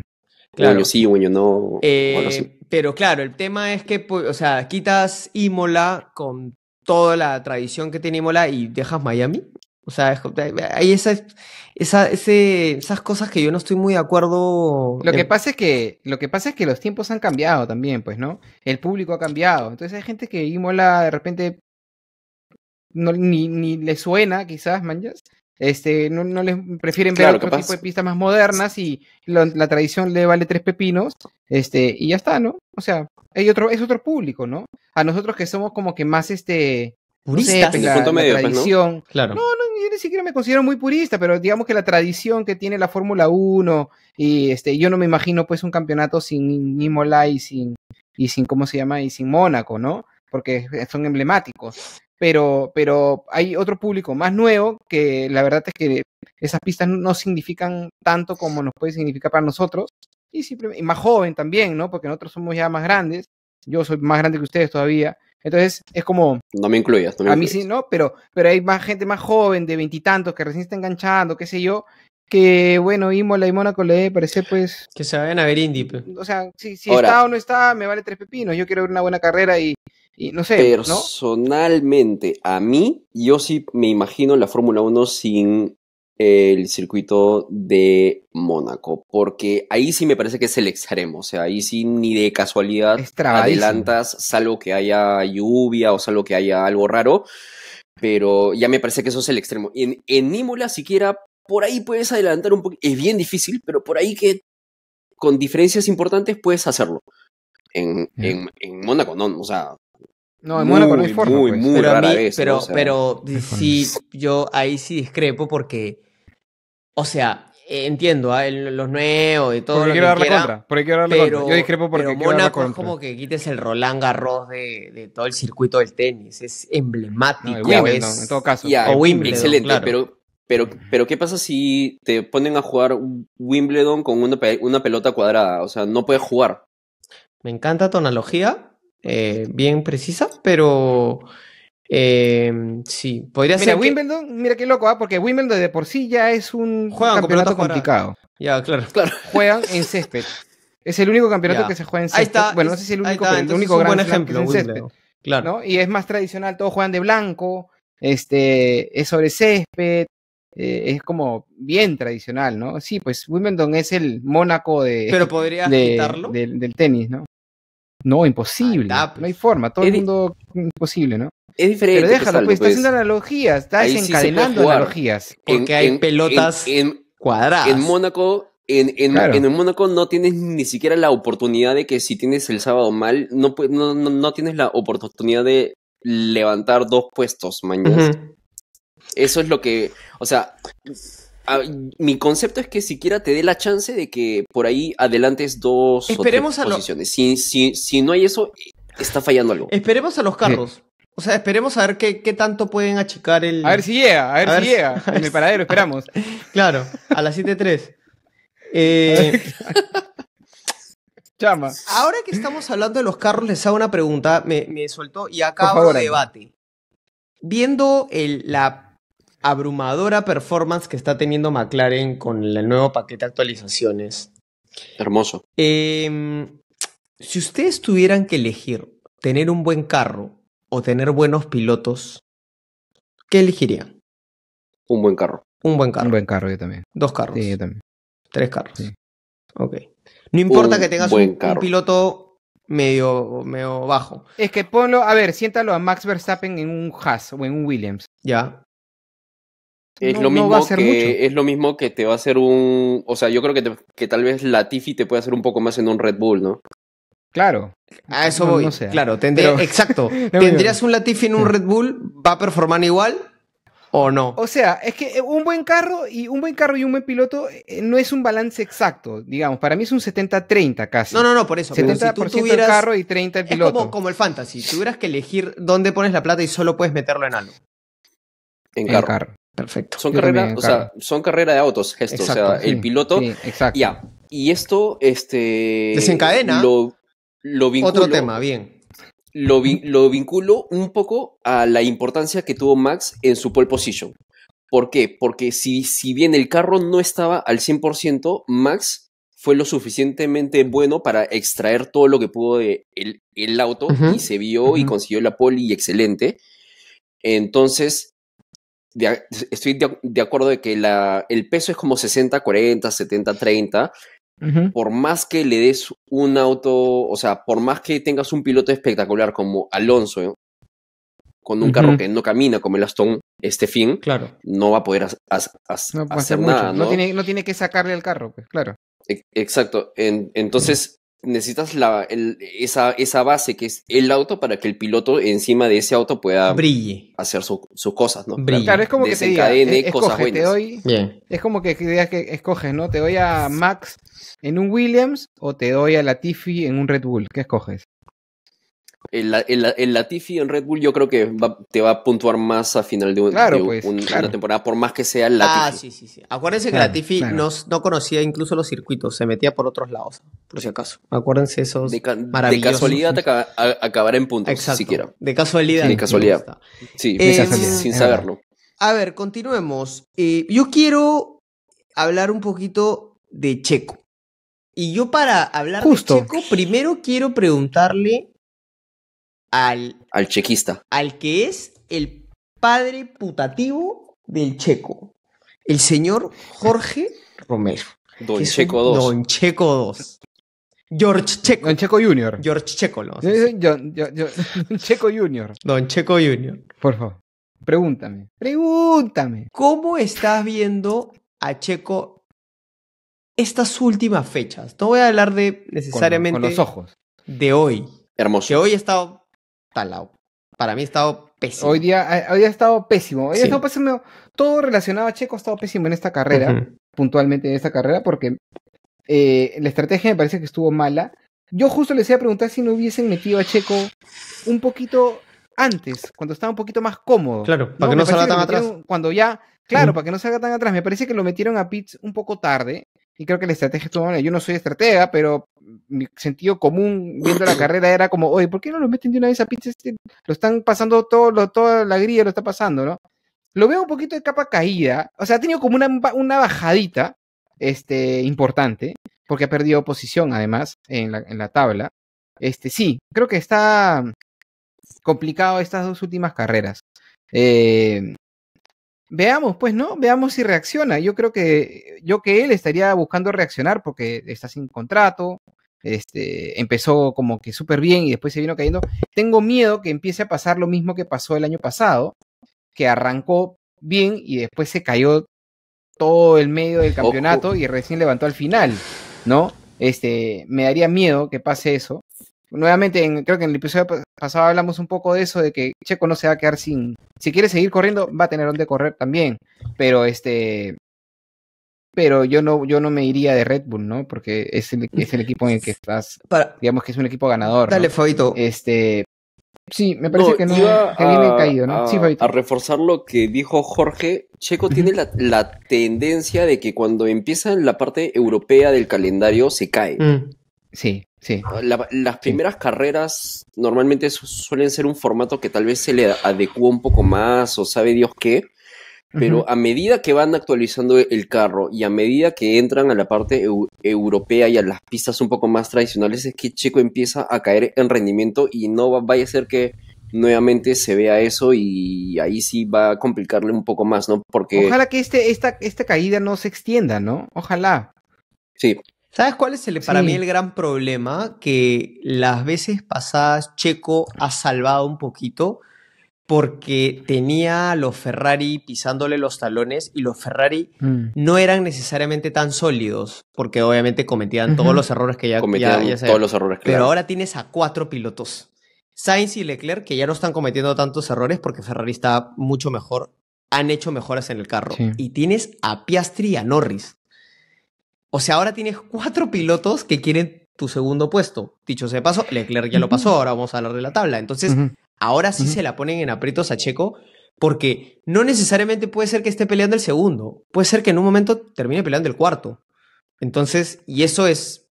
Claro. sí, un no. bueno, eh, sí pero claro, el tema es que, pues, o sea, quitas Imola con toda la tradición que tiene Imola y dejas Miami. O sea, eh, hay esas, esa, ese, esas cosas que yo no estoy muy de acuerdo. Lo que, pasa es que, lo que pasa es que los tiempos han cambiado también, pues, ¿no? El público ha cambiado. Entonces hay gente que Imola de repente ni, ni le suena, quizás, manjas este, no, no les prefieren ver otro tipo de pistas más modernas y la tradición le vale tres pepinos, este, y ya está, ¿no? O sea, hay otro, es otro público, ¿no? A nosotros que somos como que más este puristas, la, tradición. ¿no? Claro. No, no, ni siquiera me considero muy purista, pero digamos que la tradición que tiene la Fórmula 1 y este, yo no me imagino pues un campeonato sin Imola y sin y sin cómo se llama y sin Mónaco, ¿no? Porque son emblemáticos pero, hay otro público más nuevo que la verdad es que esas pistas no significan tanto como nos puede significar para nosotros, y, más joven también, ¿no? Porque nosotros somos ya más grandes, yo soy más grande que ustedes todavía, entonces es como... No me incluyas, no me A mí sí, ¿no? Pero, pero hay más gente más joven, de veintitantos, que recién está enganchando, qué sé yo, que bueno, Imola y Mónaco le parece pues... Que se vayan a ver indie. O sea, si, está o no está, me vale tres pepinos. Yo quiero ver una buena carrera y, no sé. Personalmente, a mí, yo sí me imagino la Fórmula 1 sin el circuito de Mónaco, porque ahí sí me parece que es el extremo, o sea, ahí sí ni de casualidad adelantas, salvo que haya lluvia o salvo que haya algo raro, pero ya me parece que eso es el extremo. En, en Imola siquiera por ahí puedes adelantar un poco, Es bien difícil, pero por ahí que con diferencias importantes puedes hacerlo. En, Mónaco, no, o sea. No, en Mónaco no hay forma. Muy, pues. muy pero Pero, sí, yo ahí sí discrepo porque. O sea, entiendo, a ¿ah? los nuevos y todo. quiero que dar contra. pero, Yo discrepo porque mónaco es como que quites el Roland Garros de, todo el circuito del tenis. Es emblemático. en todo caso. o Wimbledon, excelente, pero pero, ¿qué pasa si te ponen a jugar Wimbledon con una, pelota cuadrada? O sea, no puedes jugar. Me encanta tu analogía, eh, bien precisa, pero eh, sí, podría ser. Mira, Wimbledon, mira qué loco, ¿ah? porque Wimbledon de por sí ya es un campeonato complicado. Ya, claro. Juegan en césped. Es el único campeonato que se juega en césped. bueno, no sé si el único, el único gran buen ejemplo, es en césped. Claro. Y es más tradicional, todos juegan de blanco, este, es sobre césped, eh, es como bien tradicional, ¿no? Sí, pues Wimbledon es el Mónaco de, ¿Pero podría del tenis, ¿no? No, imposible. Pues. No hay forma. Todo el mundo mm, imposible, ¿no? Es diferente. Pero déjalo, pues, estás pues. haciendo analogías, estás encadenando analogías. Porque hay pelotas en, cuadradas. En Mónaco. En, en, Mónaco no tienes ni siquiera la oportunidad de que si tienes el sábado mal, no, no, no, tienes la oportunidad de levantar dos puestos, mañana. Eso es lo que, o sea, mi concepto es que siquiera te dé la chance de que por ahí adelantes dos Esperemos a posiciones. Si, si, no hay eso, está fallando algo. Esperemos a los carros. O sea, esperemos a ver qué, tanto pueden achicar el. A ver si llega, a ver, si llega. En el paradero, esperamos. claro, a las 7.3. Eh... Chama. Ahora que estamos hablando de los carros, les hago una pregunta. Me, me soltó y acabo de debate. Viendo el, la abrumadora performance que está teniendo McLaren con el nuevo paquete de actualizaciones. Hermoso. Em, si ustedes tuvieran que elegir tener un buen carro o tener buenos pilotos, ¿qué elegirían? Un buen carro. Un buen carro. Un buen carro, yo también. Dos carros. Sí, yo también. Tres carros. Sí. Ok. No importa que tengas un, piloto medio, medio bajo. Es que ponlo, a ver, siéntalo a Max Verstappen en un Haas o en un Williams. Ya es lo mismo que es lo mismo que te va a hacer un o sea yo creo que, que tal vez Latifi te puede hacer un poco más en un Red Bull no claro a eso voy claro tendré, exacto tendrías un Latifi en un Red Bull va a performar igual o no o sea es que eh, un buen carro y un buen carro y un buen piloto eh, no es un balance exacto digamos para mí es un 70-30 casi no no no por eso 70% el carro y 30 el piloto es como, el fantasy tuvieras que elegir dónde pones la plata y solo puedes meterlo en algo en en carro. Perfecto. Son carreras, carrera de autos, gesto. o sea, el piloto. Ya. Y esto, este. Desencadena. Lo, Otro tema, bien. Lo, lo vinculo un poco a la importancia que tuvo Max en su pole position. ¿Por qué? Porque si, si bien el carro no estaba al 100%, Max fue lo suficientemente bueno para extraer todo lo que pudo del el auto y se vio y consiguió la pole y excelente. Entonces, estoy de, acuerdo de que el peso es como 60, 40, 70, 30. Por más que le des un auto, o sea, por más que tengas un piloto espectacular como Alonso, con un carro que no camina como el Aston este fin, no va a poder hacer nada. ¿no? tiene, que sacarle el carro, pues, claro. exacto. entonces, necesitas la, esa, esa base que es el auto para que el piloto encima de ese auto pueda Brille. hacer sus su cosas, ¿no? Brille. es como que se eh, cosas buenas. Es como que digas que escoges, ¿no? Te doy a Max en un Williams o te doy a Latifi en un Red Bull. ¿Qué escoges? El, el, Latifi en Red Bull yo creo que te va a puntuar más a final de, pues, una temporada, por más que sea el Latifi. Ah, sí, sí, sí. Acuérdense que Latifi no, conocía incluso los circuitos, se metía por otros lados, por si acaso. Acuérdense esos de, de casualidad acabará acabar en puntos, Exacto, siquiera. De casualidad. de casualidad. Sí, eh, sin, saberlo. A ver, continuemos. Eh, yo quiero hablar un poquito de Checo. Y yo para hablar de Checo, primero quiero preguntarle al... Al chequista. Al que es el padre putativo del checo. El señor Jorge Romero. Don Checo II. Don Checo 2. George Checo. Don Checo Junior. George Checo, ¿no? Don, Checo Junior. Don Checo Junior. Por favor. Pregúntame. Pregúntame. ¿Cómo estás viendo a Checo estas últimas fechas? No voy a hablar de necesariamente. Con, los ojos. De hoy. Hermoso. Que hoy he estado Talado. Para mí ha estado pésimo. Hoy día, eh, hoy ha estado pésimo. Hoy estado pésimo. Todo relacionado a Checo ha estado pésimo en esta carrera, puntualmente en esta carrera, porque eh, la estrategia me parece que estuvo mala. Yo justo les iba a preguntar si no hubiesen metido a Checo un poquito antes, cuando estaba un poquito más cómodo. Claro, para que no salga tan atrás. cuando ya, claro, para que no salga tan atrás. Me parece que lo metieron a Pitts un poco tarde y creo que la estrategia estuvo mala. Yo no soy estratega, pero mi sentido común viendo la carrera era como, oye, ¿por qué no lo meten de una vez a pizza? Este? Lo están pasando todo, toda la grilla lo está pasando, ¿no? Lo veo un poquito de capa caída, o sea, ha tenido como una, una bajadita este, importante, porque ha perdido posición además en la, en la tabla. Este, sí, creo que está complicado estas dos últimas carreras. Em, veamos, pues, ¿no? Veamos si reacciona. Yo creo que yo que él estaría buscando reaccionar porque está sin contrato, este, empezó como que súper bien y después se vino cayendo. Tengo miedo que empiece a pasar lo mismo que pasó el año pasado, que arrancó bien y después se cayó todo el medio del campeonato y recién levantó al final, ¿no? Este, me daría miedo que pase eso. Nuevamente, creo que en el episodio pasado hablamos un poco de eso, de que Checo no se va a quedar sin... Si quiere seguir corriendo, va a tener donde correr también, pero este pero yo no, yo no me iría de Red Bull, ¿no? Porque es el, es el equipo en el que estás. digamos que es un equipo ganador. Dale, Este. Sí, me parece que no iba a, caído, ¿no? sí, a reforzar lo que dijo Jorge, Checo tiene la, la, tendencia de que cuando empieza la parte europea del calendario se cae. Mm. Sí, sí. Ah, las primeras carreras normalmente suelen ser un formato que tal vez se le adecuó un poco más o sabe Dios qué pero a medida que van actualizando el carro y a medida que entran a la parte europea y a las pistas un poco más tradicionales, es que Checo empieza a caer en rendimiento y no vaya a ser que nuevamente se vea eso y ahí sí va a complicarle un poco más, ¿no? Porque... Ojalá que este, esta, caída no se extienda, ¿no? Ojalá. Sí. ¿Sabes cuál es para mí el gran problema? Que las veces pasadas Checo ha salvado un poquito, porque tenía a los Ferrari pisándole los talones y los Ferrari no eran necesariamente tan sólidos, porque obviamente cometían todos los errores que ya cometían. todos los errores, claro. Pero ahora tienes a cuatro pilotos. Sainz y Leclerc, que ya no están cometiendo tantos errores porque Ferrari está mucho mejor, han hecho mejoras en el carro. Y tienes a Piastri y a Norris. O sea, ahora tienes cuatro pilotos que quieren tu segundo puesto. Dicho sea de paso, Leclerc ya lo pasó, ahora vamos a hablar de la tabla. Entonces, Ahora sí se la ponen en aprietos a Checo porque no necesariamente puede ser que esté peleando el segundo, puede ser que en un momento termine peleando el cuarto. Entonces, y eso es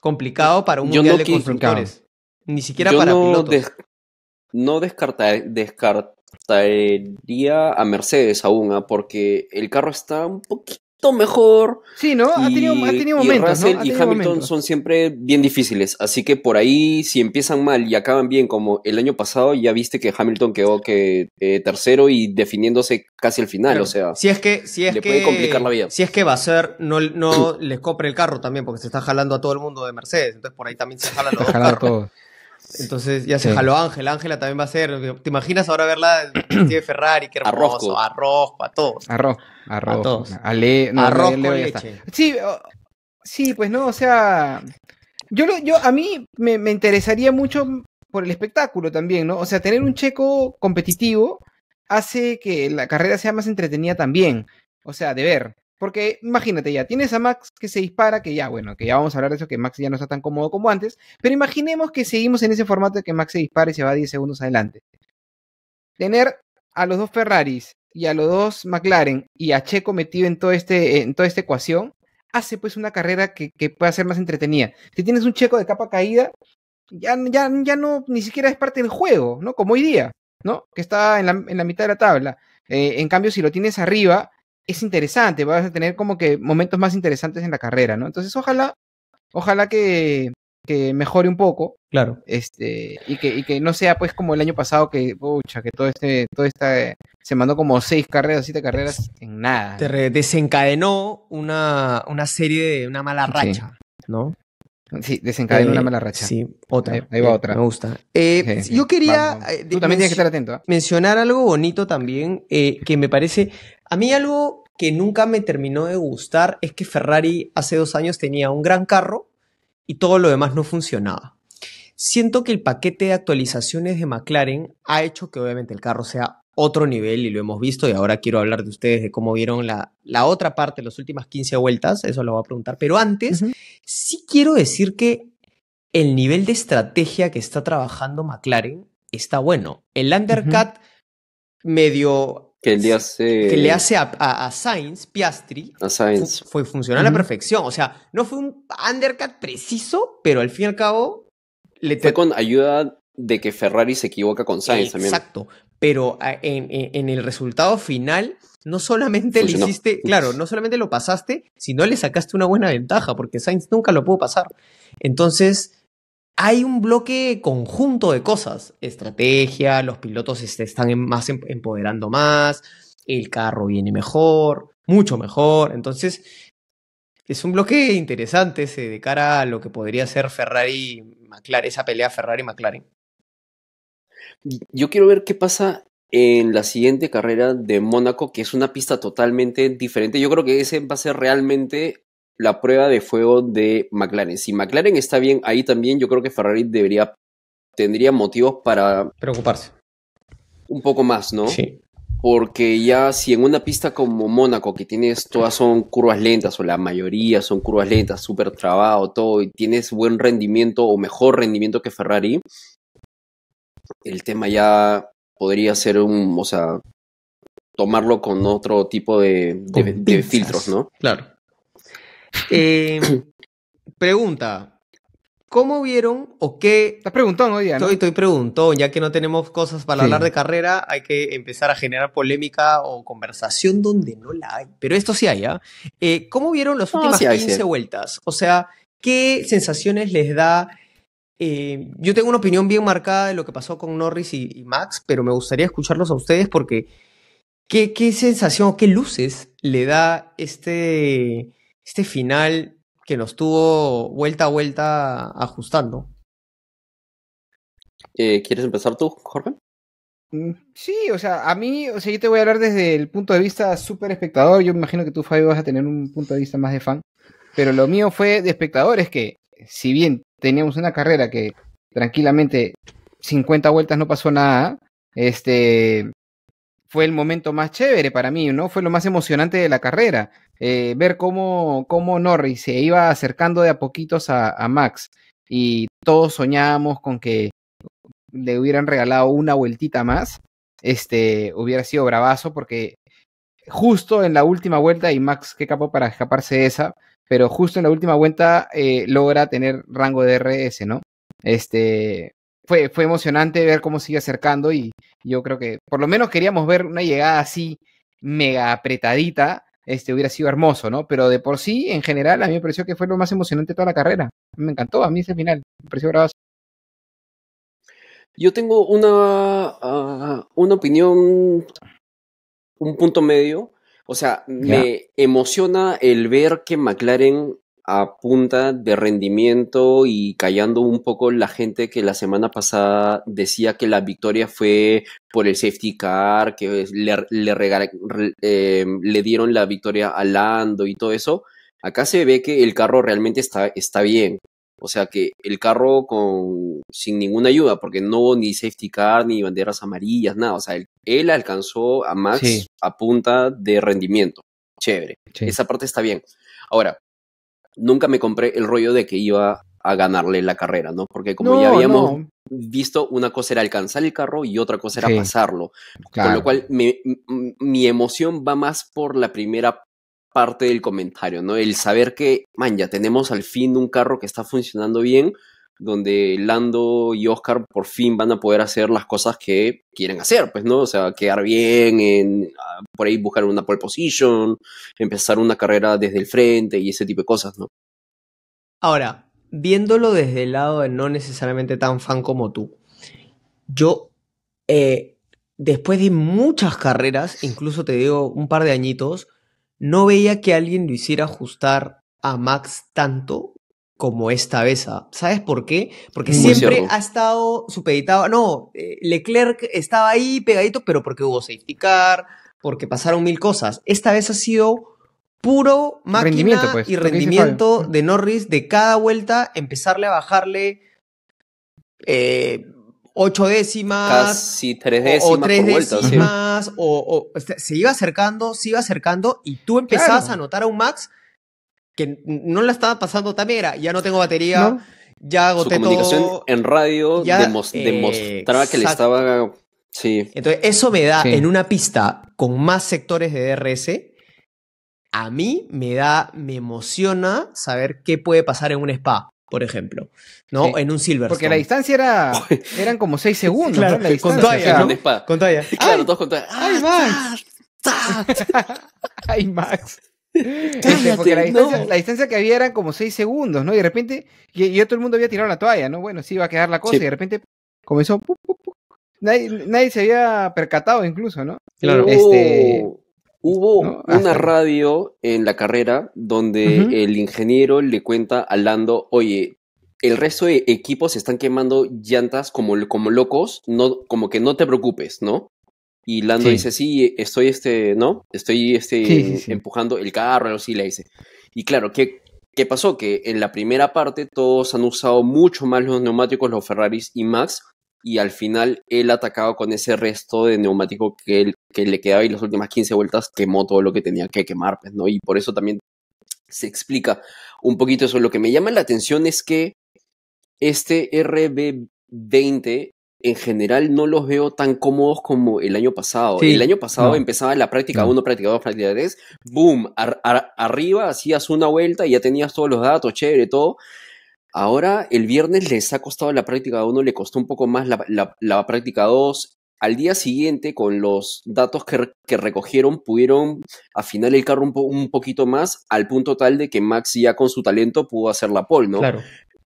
complicado para un mundial de constructores, ni siquiera para pilotos. no descartaría a Mercedes aún, ¿ah? porque el carro está un poquito mejor. Sí, ¿no? ha, tenido, ha tenido momentos. Y Russell y Hamilton son siempre bien difíciles. Así que por ahí, si empiezan mal y acaban bien, como el año pasado, ya viste que Hamilton quedó que eh, tercero y definiéndose casi al final. O sea, si es que, si es le puede complicar la vida. Si es que va a ser, no, no les compre el carro también, porque se está jalando a todo el mundo de Mercedes. Entonces por ahí también se jalan los dos carros. Entonces ya se jalo Ángel, Ángela también va a ser. ¿Te imaginas ahora verla de Ferrari? Qué hermoso. Arroz, a todos. Arroz, arroz. A todos. A no, arroz Sí, sí, pues no, o sea. Yo, yo a mí me, interesaría mucho por el espectáculo también, ¿no? O sea, tener un checo competitivo hace que la carrera sea más entretenida también. O sea, de ver. Porque imagínate ya, tienes a Max que se dispara, que ya, bueno, que ya vamos a hablar de eso, que Max ya no está tan cómodo como antes, pero imaginemos que seguimos en ese formato de que Max se dispara y se va 10 segundos adelante. Tener a los dos Ferraris y a los dos McLaren y a Checo metido en, este, en toda esta ecuación, hace pues una carrera que, puede pueda ser más entretenida. Si tienes un Checo de capa caída, ya, ya, ya no, ni siquiera es parte del juego, ¿no? Como hoy día, ¿no? Que está en la, en la mitad de la tabla. Eh, en cambio, si lo tienes arriba, es interesante, vas a tener como que momentos más interesantes en la carrera, ¿no? Entonces, ojalá, ojalá que, mejore un poco. Claro. Este, y que, y que no sea pues como el año pasado que, pucha, que todo este, todo esta, se mandó como seis carreras, siete carreras en nada. Te desencadenó una, una serie de una mala racha, ¿no? Sí, desencadenó una eh, mala racha. Sí, otra. Ahí, va eh, otra. Me gusta. Eh, yo quería. que estar atento. Mencionar algo bonito también, que me parece. A mí algo que nunca me terminó de gustar es que Ferrari hace dos años tenía un gran carro y todo lo demás no funcionaba. Siento que el paquete de actualizaciones de McLaren ha hecho que obviamente el carro sea otro nivel y lo hemos visto y ahora quiero hablar de ustedes de cómo vieron la, la otra parte, las últimas 15 vueltas, eso lo voy a preguntar, pero antes sí quiero decir que el nivel de estrategia que está trabajando McLaren está bueno. El undercut medio... Que le hace, le hace a, a, Sainz, Piastri, Fue, funcionar a la perfección. O sea, no fue un undercut preciso, pero al fin y al cabo... Le fue con ayuda de que Ferrari se equivoca con Sainz Exacto. también. Exacto, pero ah, en, el resultado final no solamente le hiciste, claro, no solamente lo pasaste, sino le sacaste una buena ventaja, porque Sainz nunca lo pudo pasar. Entonces, hay un bloque conjunto de cosas, estrategia, los pilotos se este, están más em, empoderando más, el carro viene mejor, mucho mejor, entonces es un bloque interesante ese de cara a lo que podría ser Ferrari McLaren, esa pelea Ferrari McLaren yo quiero ver qué pasa en la siguiente carrera de Mónaco, que es una pista totalmente diferente. Yo creo que ese va a ser realmente la prueba de fuego de McLaren. Si McLaren está bien ahí también, yo creo que Ferrari debería tendría motivos para preocuparse un poco más, ¿no? Sí. Porque ya si en una pista como Mónaco, que tienes todas son curvas lentas, o la mayoría son curvas lentas, súper trabado, todo, y tienes buen rendimiento o mejor rendimiento que Ferrari, el tema ya podría ser un, o sea, tomarlo con otro tipo de, filtros, ¿no? Claro. Eh, pregunta, ¿cómo vieron o qué? Estás preguntón hoy ¿no? Estoy, estoy preguntón, ya que no tenemos cosas para hablar de carrera, hay que empezar a generar polémica o conversación donde no la hay. Pero esto sí hay, ¿ah? Eh, cómo vieron las últimas 15 vueltas? O sea, ¿qué sensaciones les da eh, yo tengo una opinión bien marcada de lo que pasó con Norris y, Max, pero me gustaría escucharlos a ustedes porque qué, sensación, qué luces le da este, este final que nos tuvo vuelta a vuelta ajustando. Eh, ¿Quieres empezar tú, Jorge? Mm, sí, o sea, a mí, o sea, yo te voy a hablar desde el punto de vista súper espectador. Yo me imagino que tú, Fabio, vas a tener un punto de vista más de fan. Pero lo mío fue de espectadores que si bien teníamos una carrera que tranquilamente 50 vueltas no pasó nada, este fue el momento más chévere para mí, ¿no? Fue lo más emocionante de la carrera. Eh, ver cómo, cómo, Norris se iba acercando de a poquitos a, Max. Y todos soñábamos con que le hubieran regalado una vueltita más. Este hubiera sido bravazo porque justo en la última vuelta y Max que capó para escaparse de esa, pero justo en la última vuelta eh, logra tener rango de RS, ¿no? Este, fue, fue emocionante ver cómo sigue acercando y yo creo que por lo menos queríamos ver una llegada así mega apretadita, este hubiera sido hermoso, ¿no? Pero de por sí, en general, a mí me pareció que fue lo más emocionante de toda la carrera. Me encantó, a mí ese final, me pareció Yo tengo una, ah, una opinión, un punto medio. O sea, me emociona el ver que McLaren a punta de rendimiento y callando un poco la gente que la semana pasada decía que la victoria fue por el safety car, que le, eh, le dieron la victoria a Lando y todo eso. Acá se ve que el carro realmente está, está bien. O sea que el carro con, sin ninguna ayuda, porque no hubo ni safety car, ni banderas amarillas, nada. O sea, él, alcanzó a Max a punta de rendimiento. Chévere. Esa parte está bien. Ahora, nunca me compré el rollo de que iba a ganarle la carrera, ¿no? Porque como ya habíamos visto, una cosa era alcanzar el carro y otra cosa era pasarlo. Con lo cual, mi emoción va más por la primera parte del comentario, ¿no? El saber que, man, ya tenemos al fin un carro que está funcionando bien, donde Lando y Oscar por fin van a poder hacer las cosas que quieren hacer, pues, ¿no? O sea, quedar bien, en, ah, por ahí buscar una pole position, empezar una carrera desde el frente y ese tipo de cosas, ¿no? Ahora, viéndolo desde el lado de no necesariamente tan fan como tú, yo, eh, después de muchas carreras, incluso te digo un par de añitos, no veía que alguien lo hiciera ajustar a Max tanto como esta vez. Ah, ¿Sabes por qué? Porque siempre ha estado supeditado. No, eh, Leclerc estaba ahí pegadito, pero porque hubo safety car, porque pasaron mil cosas. Esta vez ha sido puro máquina pues, y rendimiento de Norris de cada vuelta, empezarle a bajarle eh, ocho décimas. tres décimas. O tres décimas. O, este, se iba acercando, se iba acercando. Y tú empezabas a notar a un Max que no la estaba pasando tan era. Ya no tengo batería. Ya agoté Su comunicación en radio eh, demostraba que le estaba. Sí. Entonces, eso me da en una pista con más sectores de DRS. A mí me da, me emociona saber qué puede pasar en un spa por ejemplo, ¿no? En un Silverstone. Porque la distancia era eran como seis segundos, ¿no? la con toalla, Con, toalla. Claro, todos con toalla. ¡Ay, ah, Max! ¡Ay, Max! Este, porque la distancia, que había eran como seis segundos, ¿no? Y de repente, y, todo el mundo había tirado la toalla, ¿no? Bueno, sí iba a quedar la cosa, y de repente comenzó. Nadie, se había percatado incluso, ¿no? Claro. Este, oh. Hubo ah, una radio en la carrera donde el ingeniero le cuenta a Lando, oye, el resto de equipos están quemando llantas como, como locos, no, como que no te preocupes, ¿no? Y Lando dice, sí, estoy este, ¿no? Estoy este empujando el carro, sí, le dice. Y claro, ¿qué, ¿qué pasó? Que en la primera parte todos han usado mucho más los neumáticos, los Ferraris y Max, y al final él atacaba con ese resto de neumático que, que le quedaba y las últimas 15 vueltas quemó todo lo que tenía que quemar, pues, ¿no? Y por eso también se explica un poquito eso. Lo que me llama la atención es que este RB20 en general no los veo tan cómodos como el año pasado. el año pasado empezaba la práctica 1, practicaba práctica 2, práctica 3, boom, arriba hacías una vuelta y ya tenías todos los datos, chévere, todo. Ahora el viernes les ha costado la práctica 1, le costó un poco más la, la, práctica 2. Al día siguiente, con los datos que, que recogieron, pudieron afinar el carro un, un, poquito más, al punto tal de que Max ya con su talento pudo hacer la pole, ¿no? Claro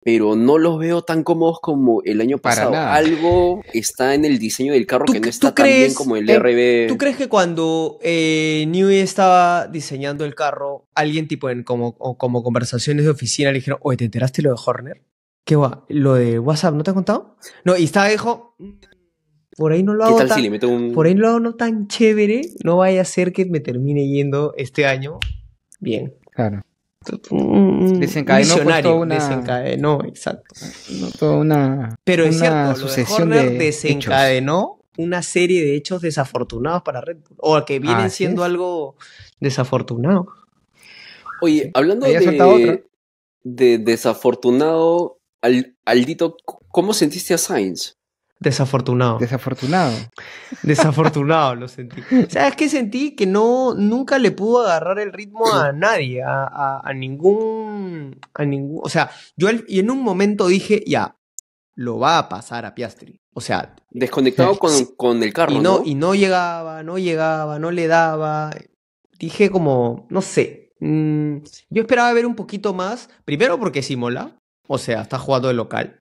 pero no los veo tan cómodos como el año pasado. Algo está en el diseño del carro que no está tan bien como el RB. ¿Tú crees que cuando eh, estaba diseñando el carro, alguien tipo en como, como conversaciones de oficina le dijeron, oye, ¿te enteraste lo de Horner? ¿Qué va? ¿Lo de WhatsApp no te ha contado? No, y estaba dijo, mm, por ahí no lo hago. Por ahí no lo hago no tan chévere, no vaya a ser que me termine yendo este año. Bien. Claro. Pues, desencadenó exacto. Pero es cierto, sucesión desencadenó una serie de hechos desafortunados para Red Bull, o que vienen siendo algo desafortunado. Oye, hablando de, de, desafortunado, al, Aldito, ¿cómo sentiste a Sainz? Desafortunado. Desafortunado. Desafortunado, lo sentí. es que sentí? Que no, nunca le pudo agarrar el ritmo a nadie, a, ningún, a ningún, o sea, yo y en un momento dije, ya, lo va a pasar a Piastri. O sea. Desconectado con, el carro. Y no, y no llegaba, no llegaba, no le daba. Dije como, no sé. Mm, yo esperaba ver un poquito más. Primero porque Simola. O sea, está jugando de local.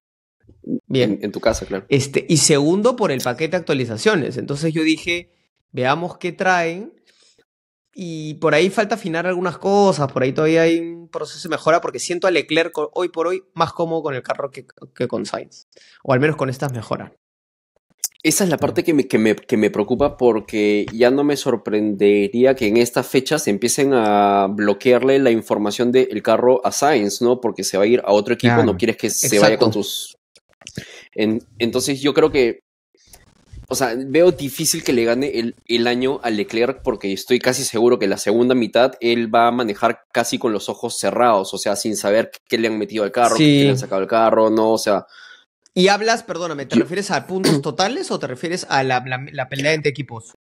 Bien. En, tu casa, claro. Este, y segundo, por el paquete de actualizaciones. Entonces yo dije, veamos qué traen. Y por ahí falta afinar algunas cosas, por ahí todavía hay un proceso de mejora, porque siento a Leclerc hoy por hoy más cómodo con el carro que, con Sainz. O al menos con estas mejoras. Esa es la parte que me, que, me, preocupa porque ya no me sorprendería que en estas fechas empiecen a bloquearle la información del carro a Sainz, ¿no? Porque se va a ir a otro equipo, no quieres que se vaya con tus entonces yo creo que, o sea, veo difícil que le gane el, año a Leclerc porque estoy casi seguro que la segunda mitad él va a manejar casi con los ojos cerrados, o sea, sin saber qué le han metido al carro, qué le han sacado al carro, no, o sea... Y hablas, perdóname, ¿te refieres a puntos totales o te refieres a la pelea entre equipos?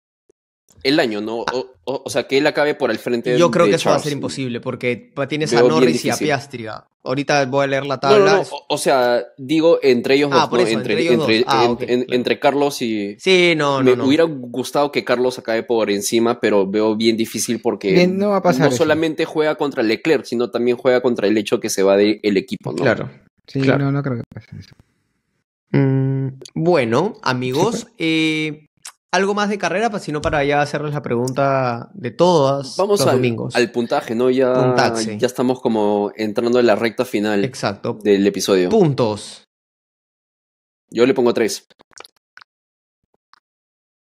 el año, ¿no? O, sea, que él acabe por el frente Yo creo que eso va a ser imposible, porque tienes a Norris y a Ahorita voy a leer la tabla. O, sea, digo entre ellos entre, Carlos y. Sí, no, no Me hubiera gustado que Carlos acabe por encima, pero veo bien difícil porque no, va a pasar solamente juega contra Leclerc, sino también juega contra el hecho que se va del equipo, ¿no? Claro. Sí, claro. no, creo que pase eso. Mm, bueno, amigos, pues. eh, algo más de carrera, pues, sino para ya hacerles la pregunta de todas Vamos los al, al puntaje, ¿no? Ya, ya estamos como entrando en la recta final del episodio. Puntos. Yo le pongo tres.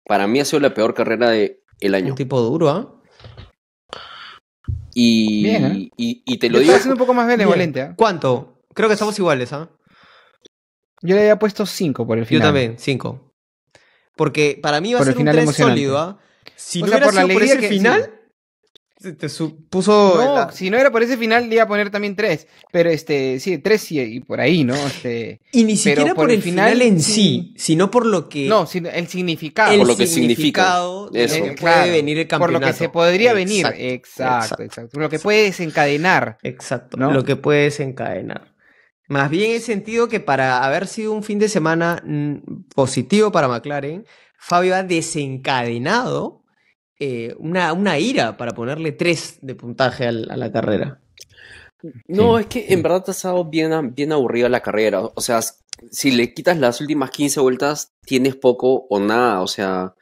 Para mí ha sido la peor carrera del el año. Un tipo duro, ¿ah? Y, ¿eh? y, te lo digo. Estoy un poco más benevolente. ¿eh? ¿Cuánto? Creo que estamos iguales, ¿ah? Yo le había puesto cinco por el final. Yo también, cinco. Porque para mí va a ser un 3 sólido. ¿ah? Si no sea, era por la ese que, final, te puso. No, si no era por ese final, le iba a poner también 3. Pero este, sí, 3 y, por ahí, ¿no? Este, y ni siquiera por, el final, en sí, sino por lo que. No, el significado. por lo que significado significa. Eso. De, puede venir el campeonato. Por lo que se podría venir. Exacto, exacto, exacto. Por lo que puede desencadenar. Exacto. Lo que puede desencadenar. Más bien el sentido que para haber sido un fin de semana mm, positivo para McLaren, Fabio ha desencadenado eh, una, una, ira para ponerle tres de puntaje a la, carrera. No, es que en verdad ha estado bien, bien aburrida la carrera. O sea, si le quitas las últimas 15 vueltas, tienes poco o nada. O sea.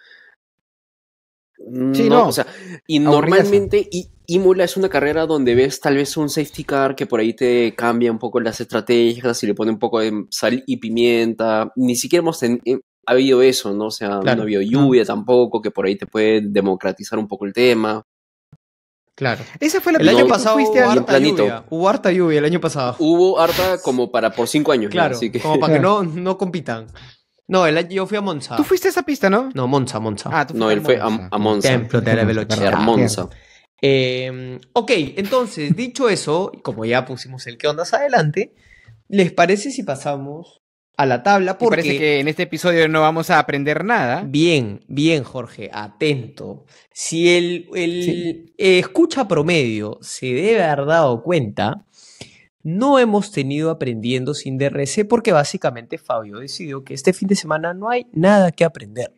Sí, no, O sea, y normalmente, Imola es una carrera donde ves tal vez un safety car que por ahí te cambia un poco las estrategias y le pone un poco de sal y pimienta. Ni siquiera hemos tenido... Eh, habido eso, ¿no? O sea, no ha habido lluvia tampoco, que por ahí te puede democratizar un poco el tema. Claro. Esa fue la El año pasado fuiste hubo harta lluvia. Hubo harta lluvia el año pasado. Hubo harta como para por cinco años. Claro, que... como para que no, no compitan. No, el, yo fui a Monza. ¿Tú fuiste a esa pista, no? No, Monza, Monza. Ah, tú no, él fue a, a Monza. Templo de la velocidad. Monza. Em, ok, entonces, dicho eso, como ya pusimos el que ondas adelante, ¿les parece si pasamos a la tabla? Porque parece que en este episodio no vamos a aprender nada. Bien, bien, Jorge, atento. Si el, el escucha promedio se debe haber dado cuenta, no hemos tenido aprendiendo sin DRC porque básicamente Fabio decidió que este fin de semana no hay nada que aprender.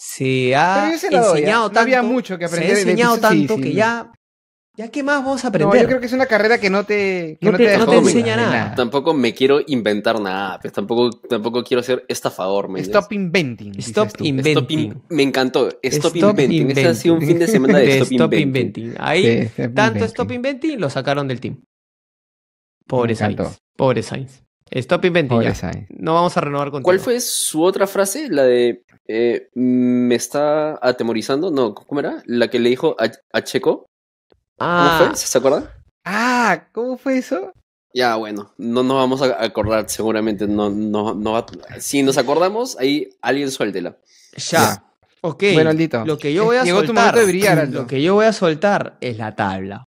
Ah, ah, se ha enseñado tanto. había mucho que aprender. Se enseñado tanto que ya. ¿Ya qué más vos aprender? yo creo que es una carrera que no te, no, te, enseña nada. Tampoco me quiero inventar nada, pues, tampoco, tampoco quiero hacer estafador. ¿me Stop inventing. Stop inventing. me encantó. Stop, inventing. inventing. ha sido un fin de semana de, Stop, inventing. Ahí, tanto Stop inventing, lo sacaron del team. Pobre Science. Pobre Sainz. Stop inventing No vamos a renovar contigo. ¿Cuál fue su otra frase? La de eh, me está atemorizando. No, ¿cómo era? La que le dijo a, Checo. ¿Cómo fue? Ah. ¿Se acuerda? Ah, ¿cómo fue eso? Ya, bueno, no nos vamos a acordar seguramente. No, no, Si nos acordamos, ahí alguien suéltela. Ya. Ok. Bueno, Lo que yo voy a soltar. lo que yo voy a soltar es la tabla.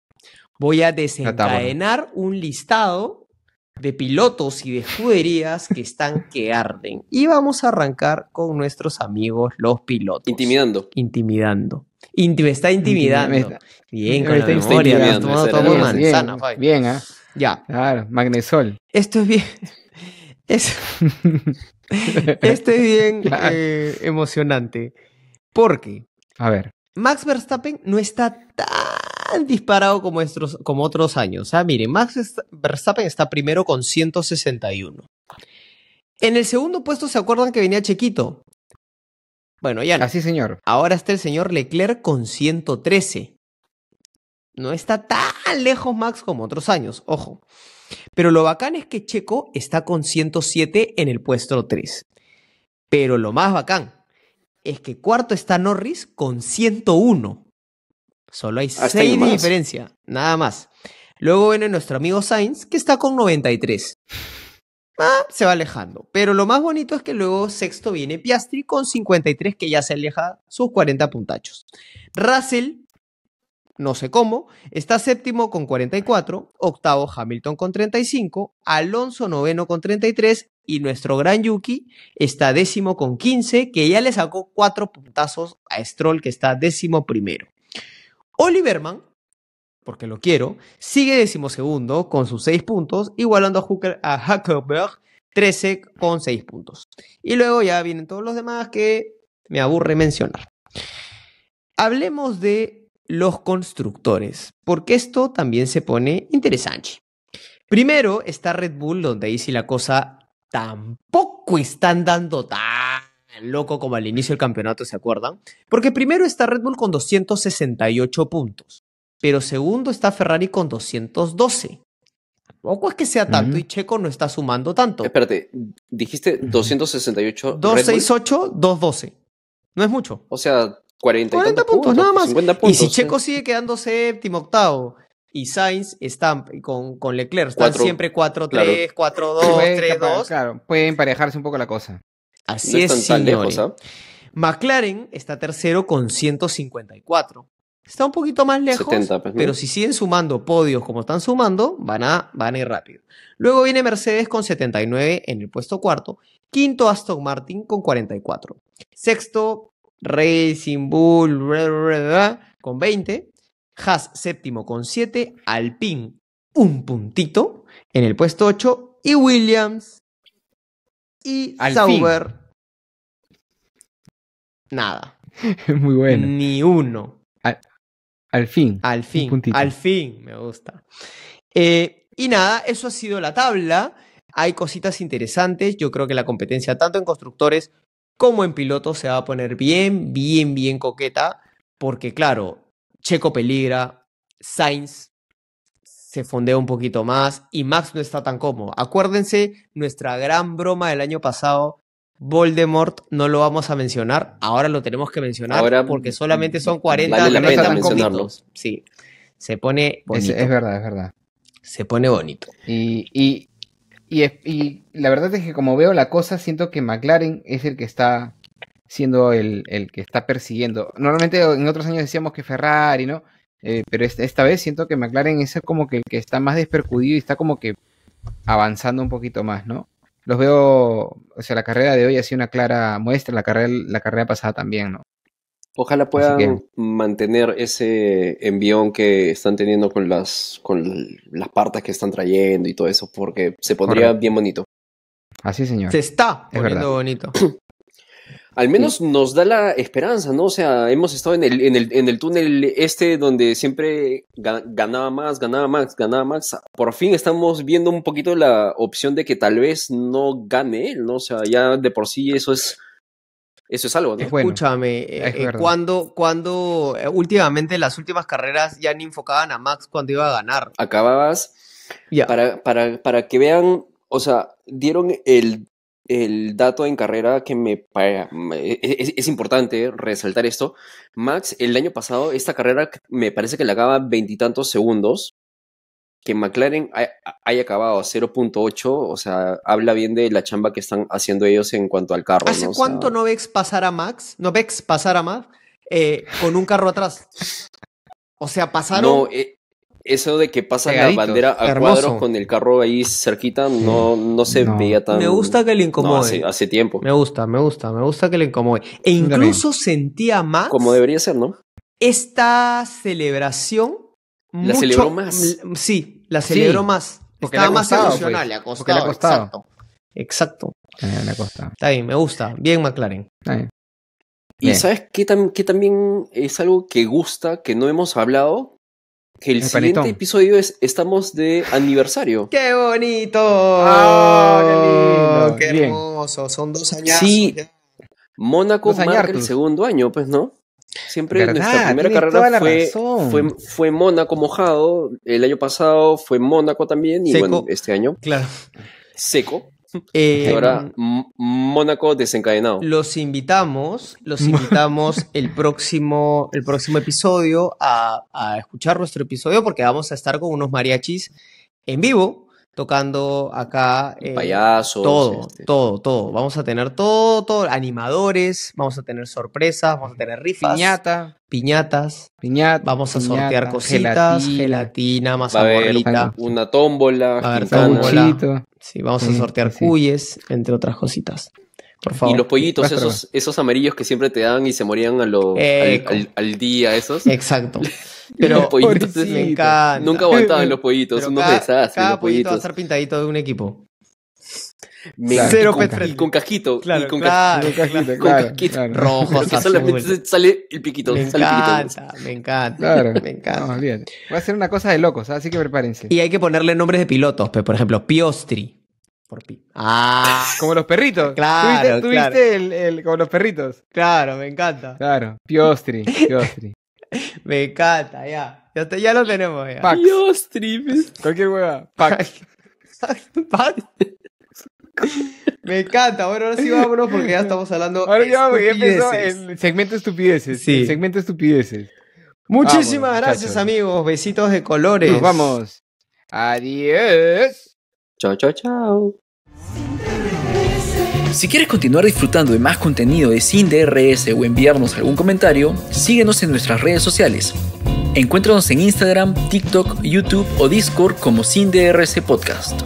Voy a desencadenar un listado de pilotos y de escuderías que están que arden. Y vamos a arrancar con nuestros amigos los pilotos. Intimidando. Intimidando. está intimidando. bien, con esta la Bien, ¿eh? Ya. Claro, magnesol. Esto es bien... esto es bien eh, emocionante. Porque... A ver. Max Verstappen no está tan disparado como, estos, como otros años. Ah, miren, Max Verstappen está primero con 161. En el segundo puesto, ¿se acuerdan que venía Chequito Bueno, ya no. Así, señor. Ahora está el señor Leclerc con 113. No está tan lejos Max como otros años, ojo. Pero lo bacán es que Checo está con 107 en el puesto 3. Pero lo más bacán es que cuarto está Norris con 101. Solo hay 6 de diferencia, nada más. Luego viene nuestro amigo Sainz, que está con 93. Ah, se va alejando. Pero lo más bonito es que luego sexto viene Piastri con 53, que ya se aleja sus 40 puntachos. Russell, no sé cómo, está séptimo con 44, octavo Hamilton con 35, Alonso noveno con 33 y nuestro gran Yuki está décimo con 15, que ya le sacó cuatro puntazos a Stroll, que está décimo primero. Oliverman, porque lo quiero, sigue decimosegundo con sus seis puntos, igualando a, Hooker, a Huckelberg 13 con seis puntos. Y luego ya vienen todos los demás que me aburre mencionar. Hablemos de los constructores, porque esto también se pone interesante. Primero está Red Bull, donde ahí sí la cosa tampoco están dando tan tan loco como al inicio del campeonato, ¿se acuerdan? Porque primero está Red Bull con 268 puntos, pero segundo está Ferrari con 212. Poco es que sea tanto y Checo no está sumando tanto. Espérate, dijiste 268. 268, 212. No es mucho. O sea, 40, 40 puntos, puntos, nada más. y si Checo sigue quedando séptimo, octavo, y Sainz están con, Leclerc, están siempre 4-3, 4-2, 3-2. Claro, puede emparejarse un poco la cosa. Así es, ¿ah? McLaren está tercero con 154. Está un poquito más lejos, pues, pero si siguen sumando podios como están sumando, van a, ir rápido. Luego viene Mercedes con 79 en el puesto cuarto. Quinto Aston Martin con 44. Sexto Racing Bull con 20. Haas séptimo con 7. Alpine un puntito en el puesto 8. Y Williams y Al Sauber. Nada. Muy bueno. Ni uno. Al, fin. Al fin. Al fin, me gusta. Eh, y nada, eso ha sido la tabla. Hay cositas interesantes. Yo creo que la competencia, tanto en constructores como en pilotos, se va a poner bien, bien, bien coqueta. Porque, claro, Checo peligra, Sainz se fondea un poquito más y Max no está tan cómodo. Acuérdense nuestra gran broma del año pasado. Voldemort no lo vamos a mencionar, ahora lo tenemos que mencionar porque solamente son 40 vale Sí, se pone bonito. Es, verdad, es verdad. Se pone bonito. Y, y, y, y, la verdad es que como veo la cosa, siento que McLaren es el que está siendo el, el que está persiguiendo. Normalmente en otros años decíamos que Ferrari, ¿no? Eh, pero esta, vez siento que McLaren es como que el que está más despercudido y está como que avanzando un poquito más, ¿no? Los veo, o sea, la carrera de hoy ha sido una clara muestra, la carrera, la carrera pasada también, ¿no? Ojalá puedan mantener ese envión que están teniendo con las, con las partes que están trayendo y todo eso, porque se pondría bien bonito. Así, señor. Se está es verdad. bonito. al menos nos da la esperanza, ¿no? O sea, hemos estado en el, en el, en el túnel este donde siempre ganaba más, ganaba Max, ganaba más. Por fin estamos viendo un poquito la opción de que tal vez no gane él, ¿no? O sea, ya de por sí eso es... Eso es algo, ¿no? Escúchame, eh, eh, cuando, cuando eh, últimamente las últimas carreras ya ni enfocaban a Max cuando iba a ganar. Acababas. ya Para, para, para que vean, o sea, dieron el el dato en carrera que me, e, e, es, es, importante resaltar esto. Max, el año pasado, esta carrera me parece que le acaba veintitantos segundos. Que McLaren haya, acabado acabado 0.8, o sea, habla bien de la chamba que están haciendo ellos en cuanto al carro. ¿Hace cuánto Novex sea, no pasar a Max? ¿No ves a Max eh, con un carro atrás? O sea, pasaron. No, eh, eso de que pasa la bandera a cuadros con el carro ahí cerquita no, no se veía tan. Me gusta que le incomode. hace, tiempo. Me gusta, me gusta, me gusta que le incomode. E incluso sentía más. Como debería ser, ¿no? Esta celebración. La celebró más. Sí, la celebró más. Estaba más pues, emocional, le ha costado. Exacto. exacto. Eh, le Está bien, me gusta. Bien, McLaren. Está bien. Y sabes qué también es algo que gusta, que no hemos hablado, el, siguiente episodio es estamos de aniversario. ¡Qué bonito! Ah, ¡Qué lindo! ¡Qué hermoso! Son dos años. Sí. Mónaco marca el segundo año, pues, ¿no? Siempre nuestra primera carrera fue, fue, Mónaco mojado. El año pasado fue Mónaco también. Y bueno, este año. Claro. Seco. Eh, Ahora, Mónaco desencadenado. Los invitamos, los invitamos el próximo, el próximo episodio a, a, escuchar nuestro episodio porque vamos a estar con unos mariachis en vivo tocando acá. Eh, payasos. Todo, todo, todo. Vamos a tener todo, todo. Animadores, vamos a tener sorpresas, vamos a tener rifas. Piñata. Piñatas. Piñata. Vamos a sortear cositas. Gelatina, gelatina más Una tómbola. a tómbola. Sí, vamos a sortear cuyes, entre otras cositas. Y los pollitos, esos, esos amarillos que siempre te dan y se morían al, día, esos. Exacto. Pero los pollitos, me encanta. nunca aguantaban los pollitos, no unos cada, Cada pollito va a estar pintadito de un equipo. Cero con, cajito. con cajito, Claro, con, claro, claro, con Rojo, sale el piquito. Me encanta, me encanta. Me encanta. Va a ser una cosa de locos, ¿ah? así que prepárense. Y hay que ponerle nombres de pilotos, por ejemplo, Piostri por Ah, como los perritos. claro. Tuviste, tuviste El, el, como los perritos. Claro, me encanta. Claro, Piostri, Piostri. me encanta, ya. Ya, ya lo tenemos, ya. Piostri. Cualquier hueva. Pax. Me encanta. Bueno, ahora sí vámonos porque ya estamos hablando. Ahora ya, ya empezó el segmento estupideces. Sí. El segmento estupideces. Muchísimas gracias, amigos. Besitos de colores. Nos vamos. Adiós. Chao, chao, chao. Si quieres continuar disfrutando de más contenido de Sin DRS o enviarnos algún comentario, síguenos en nuestras redes sociales. Encuéntranos en Instagram, TikTok, YouTube o Discord como Sin DRS Podcast.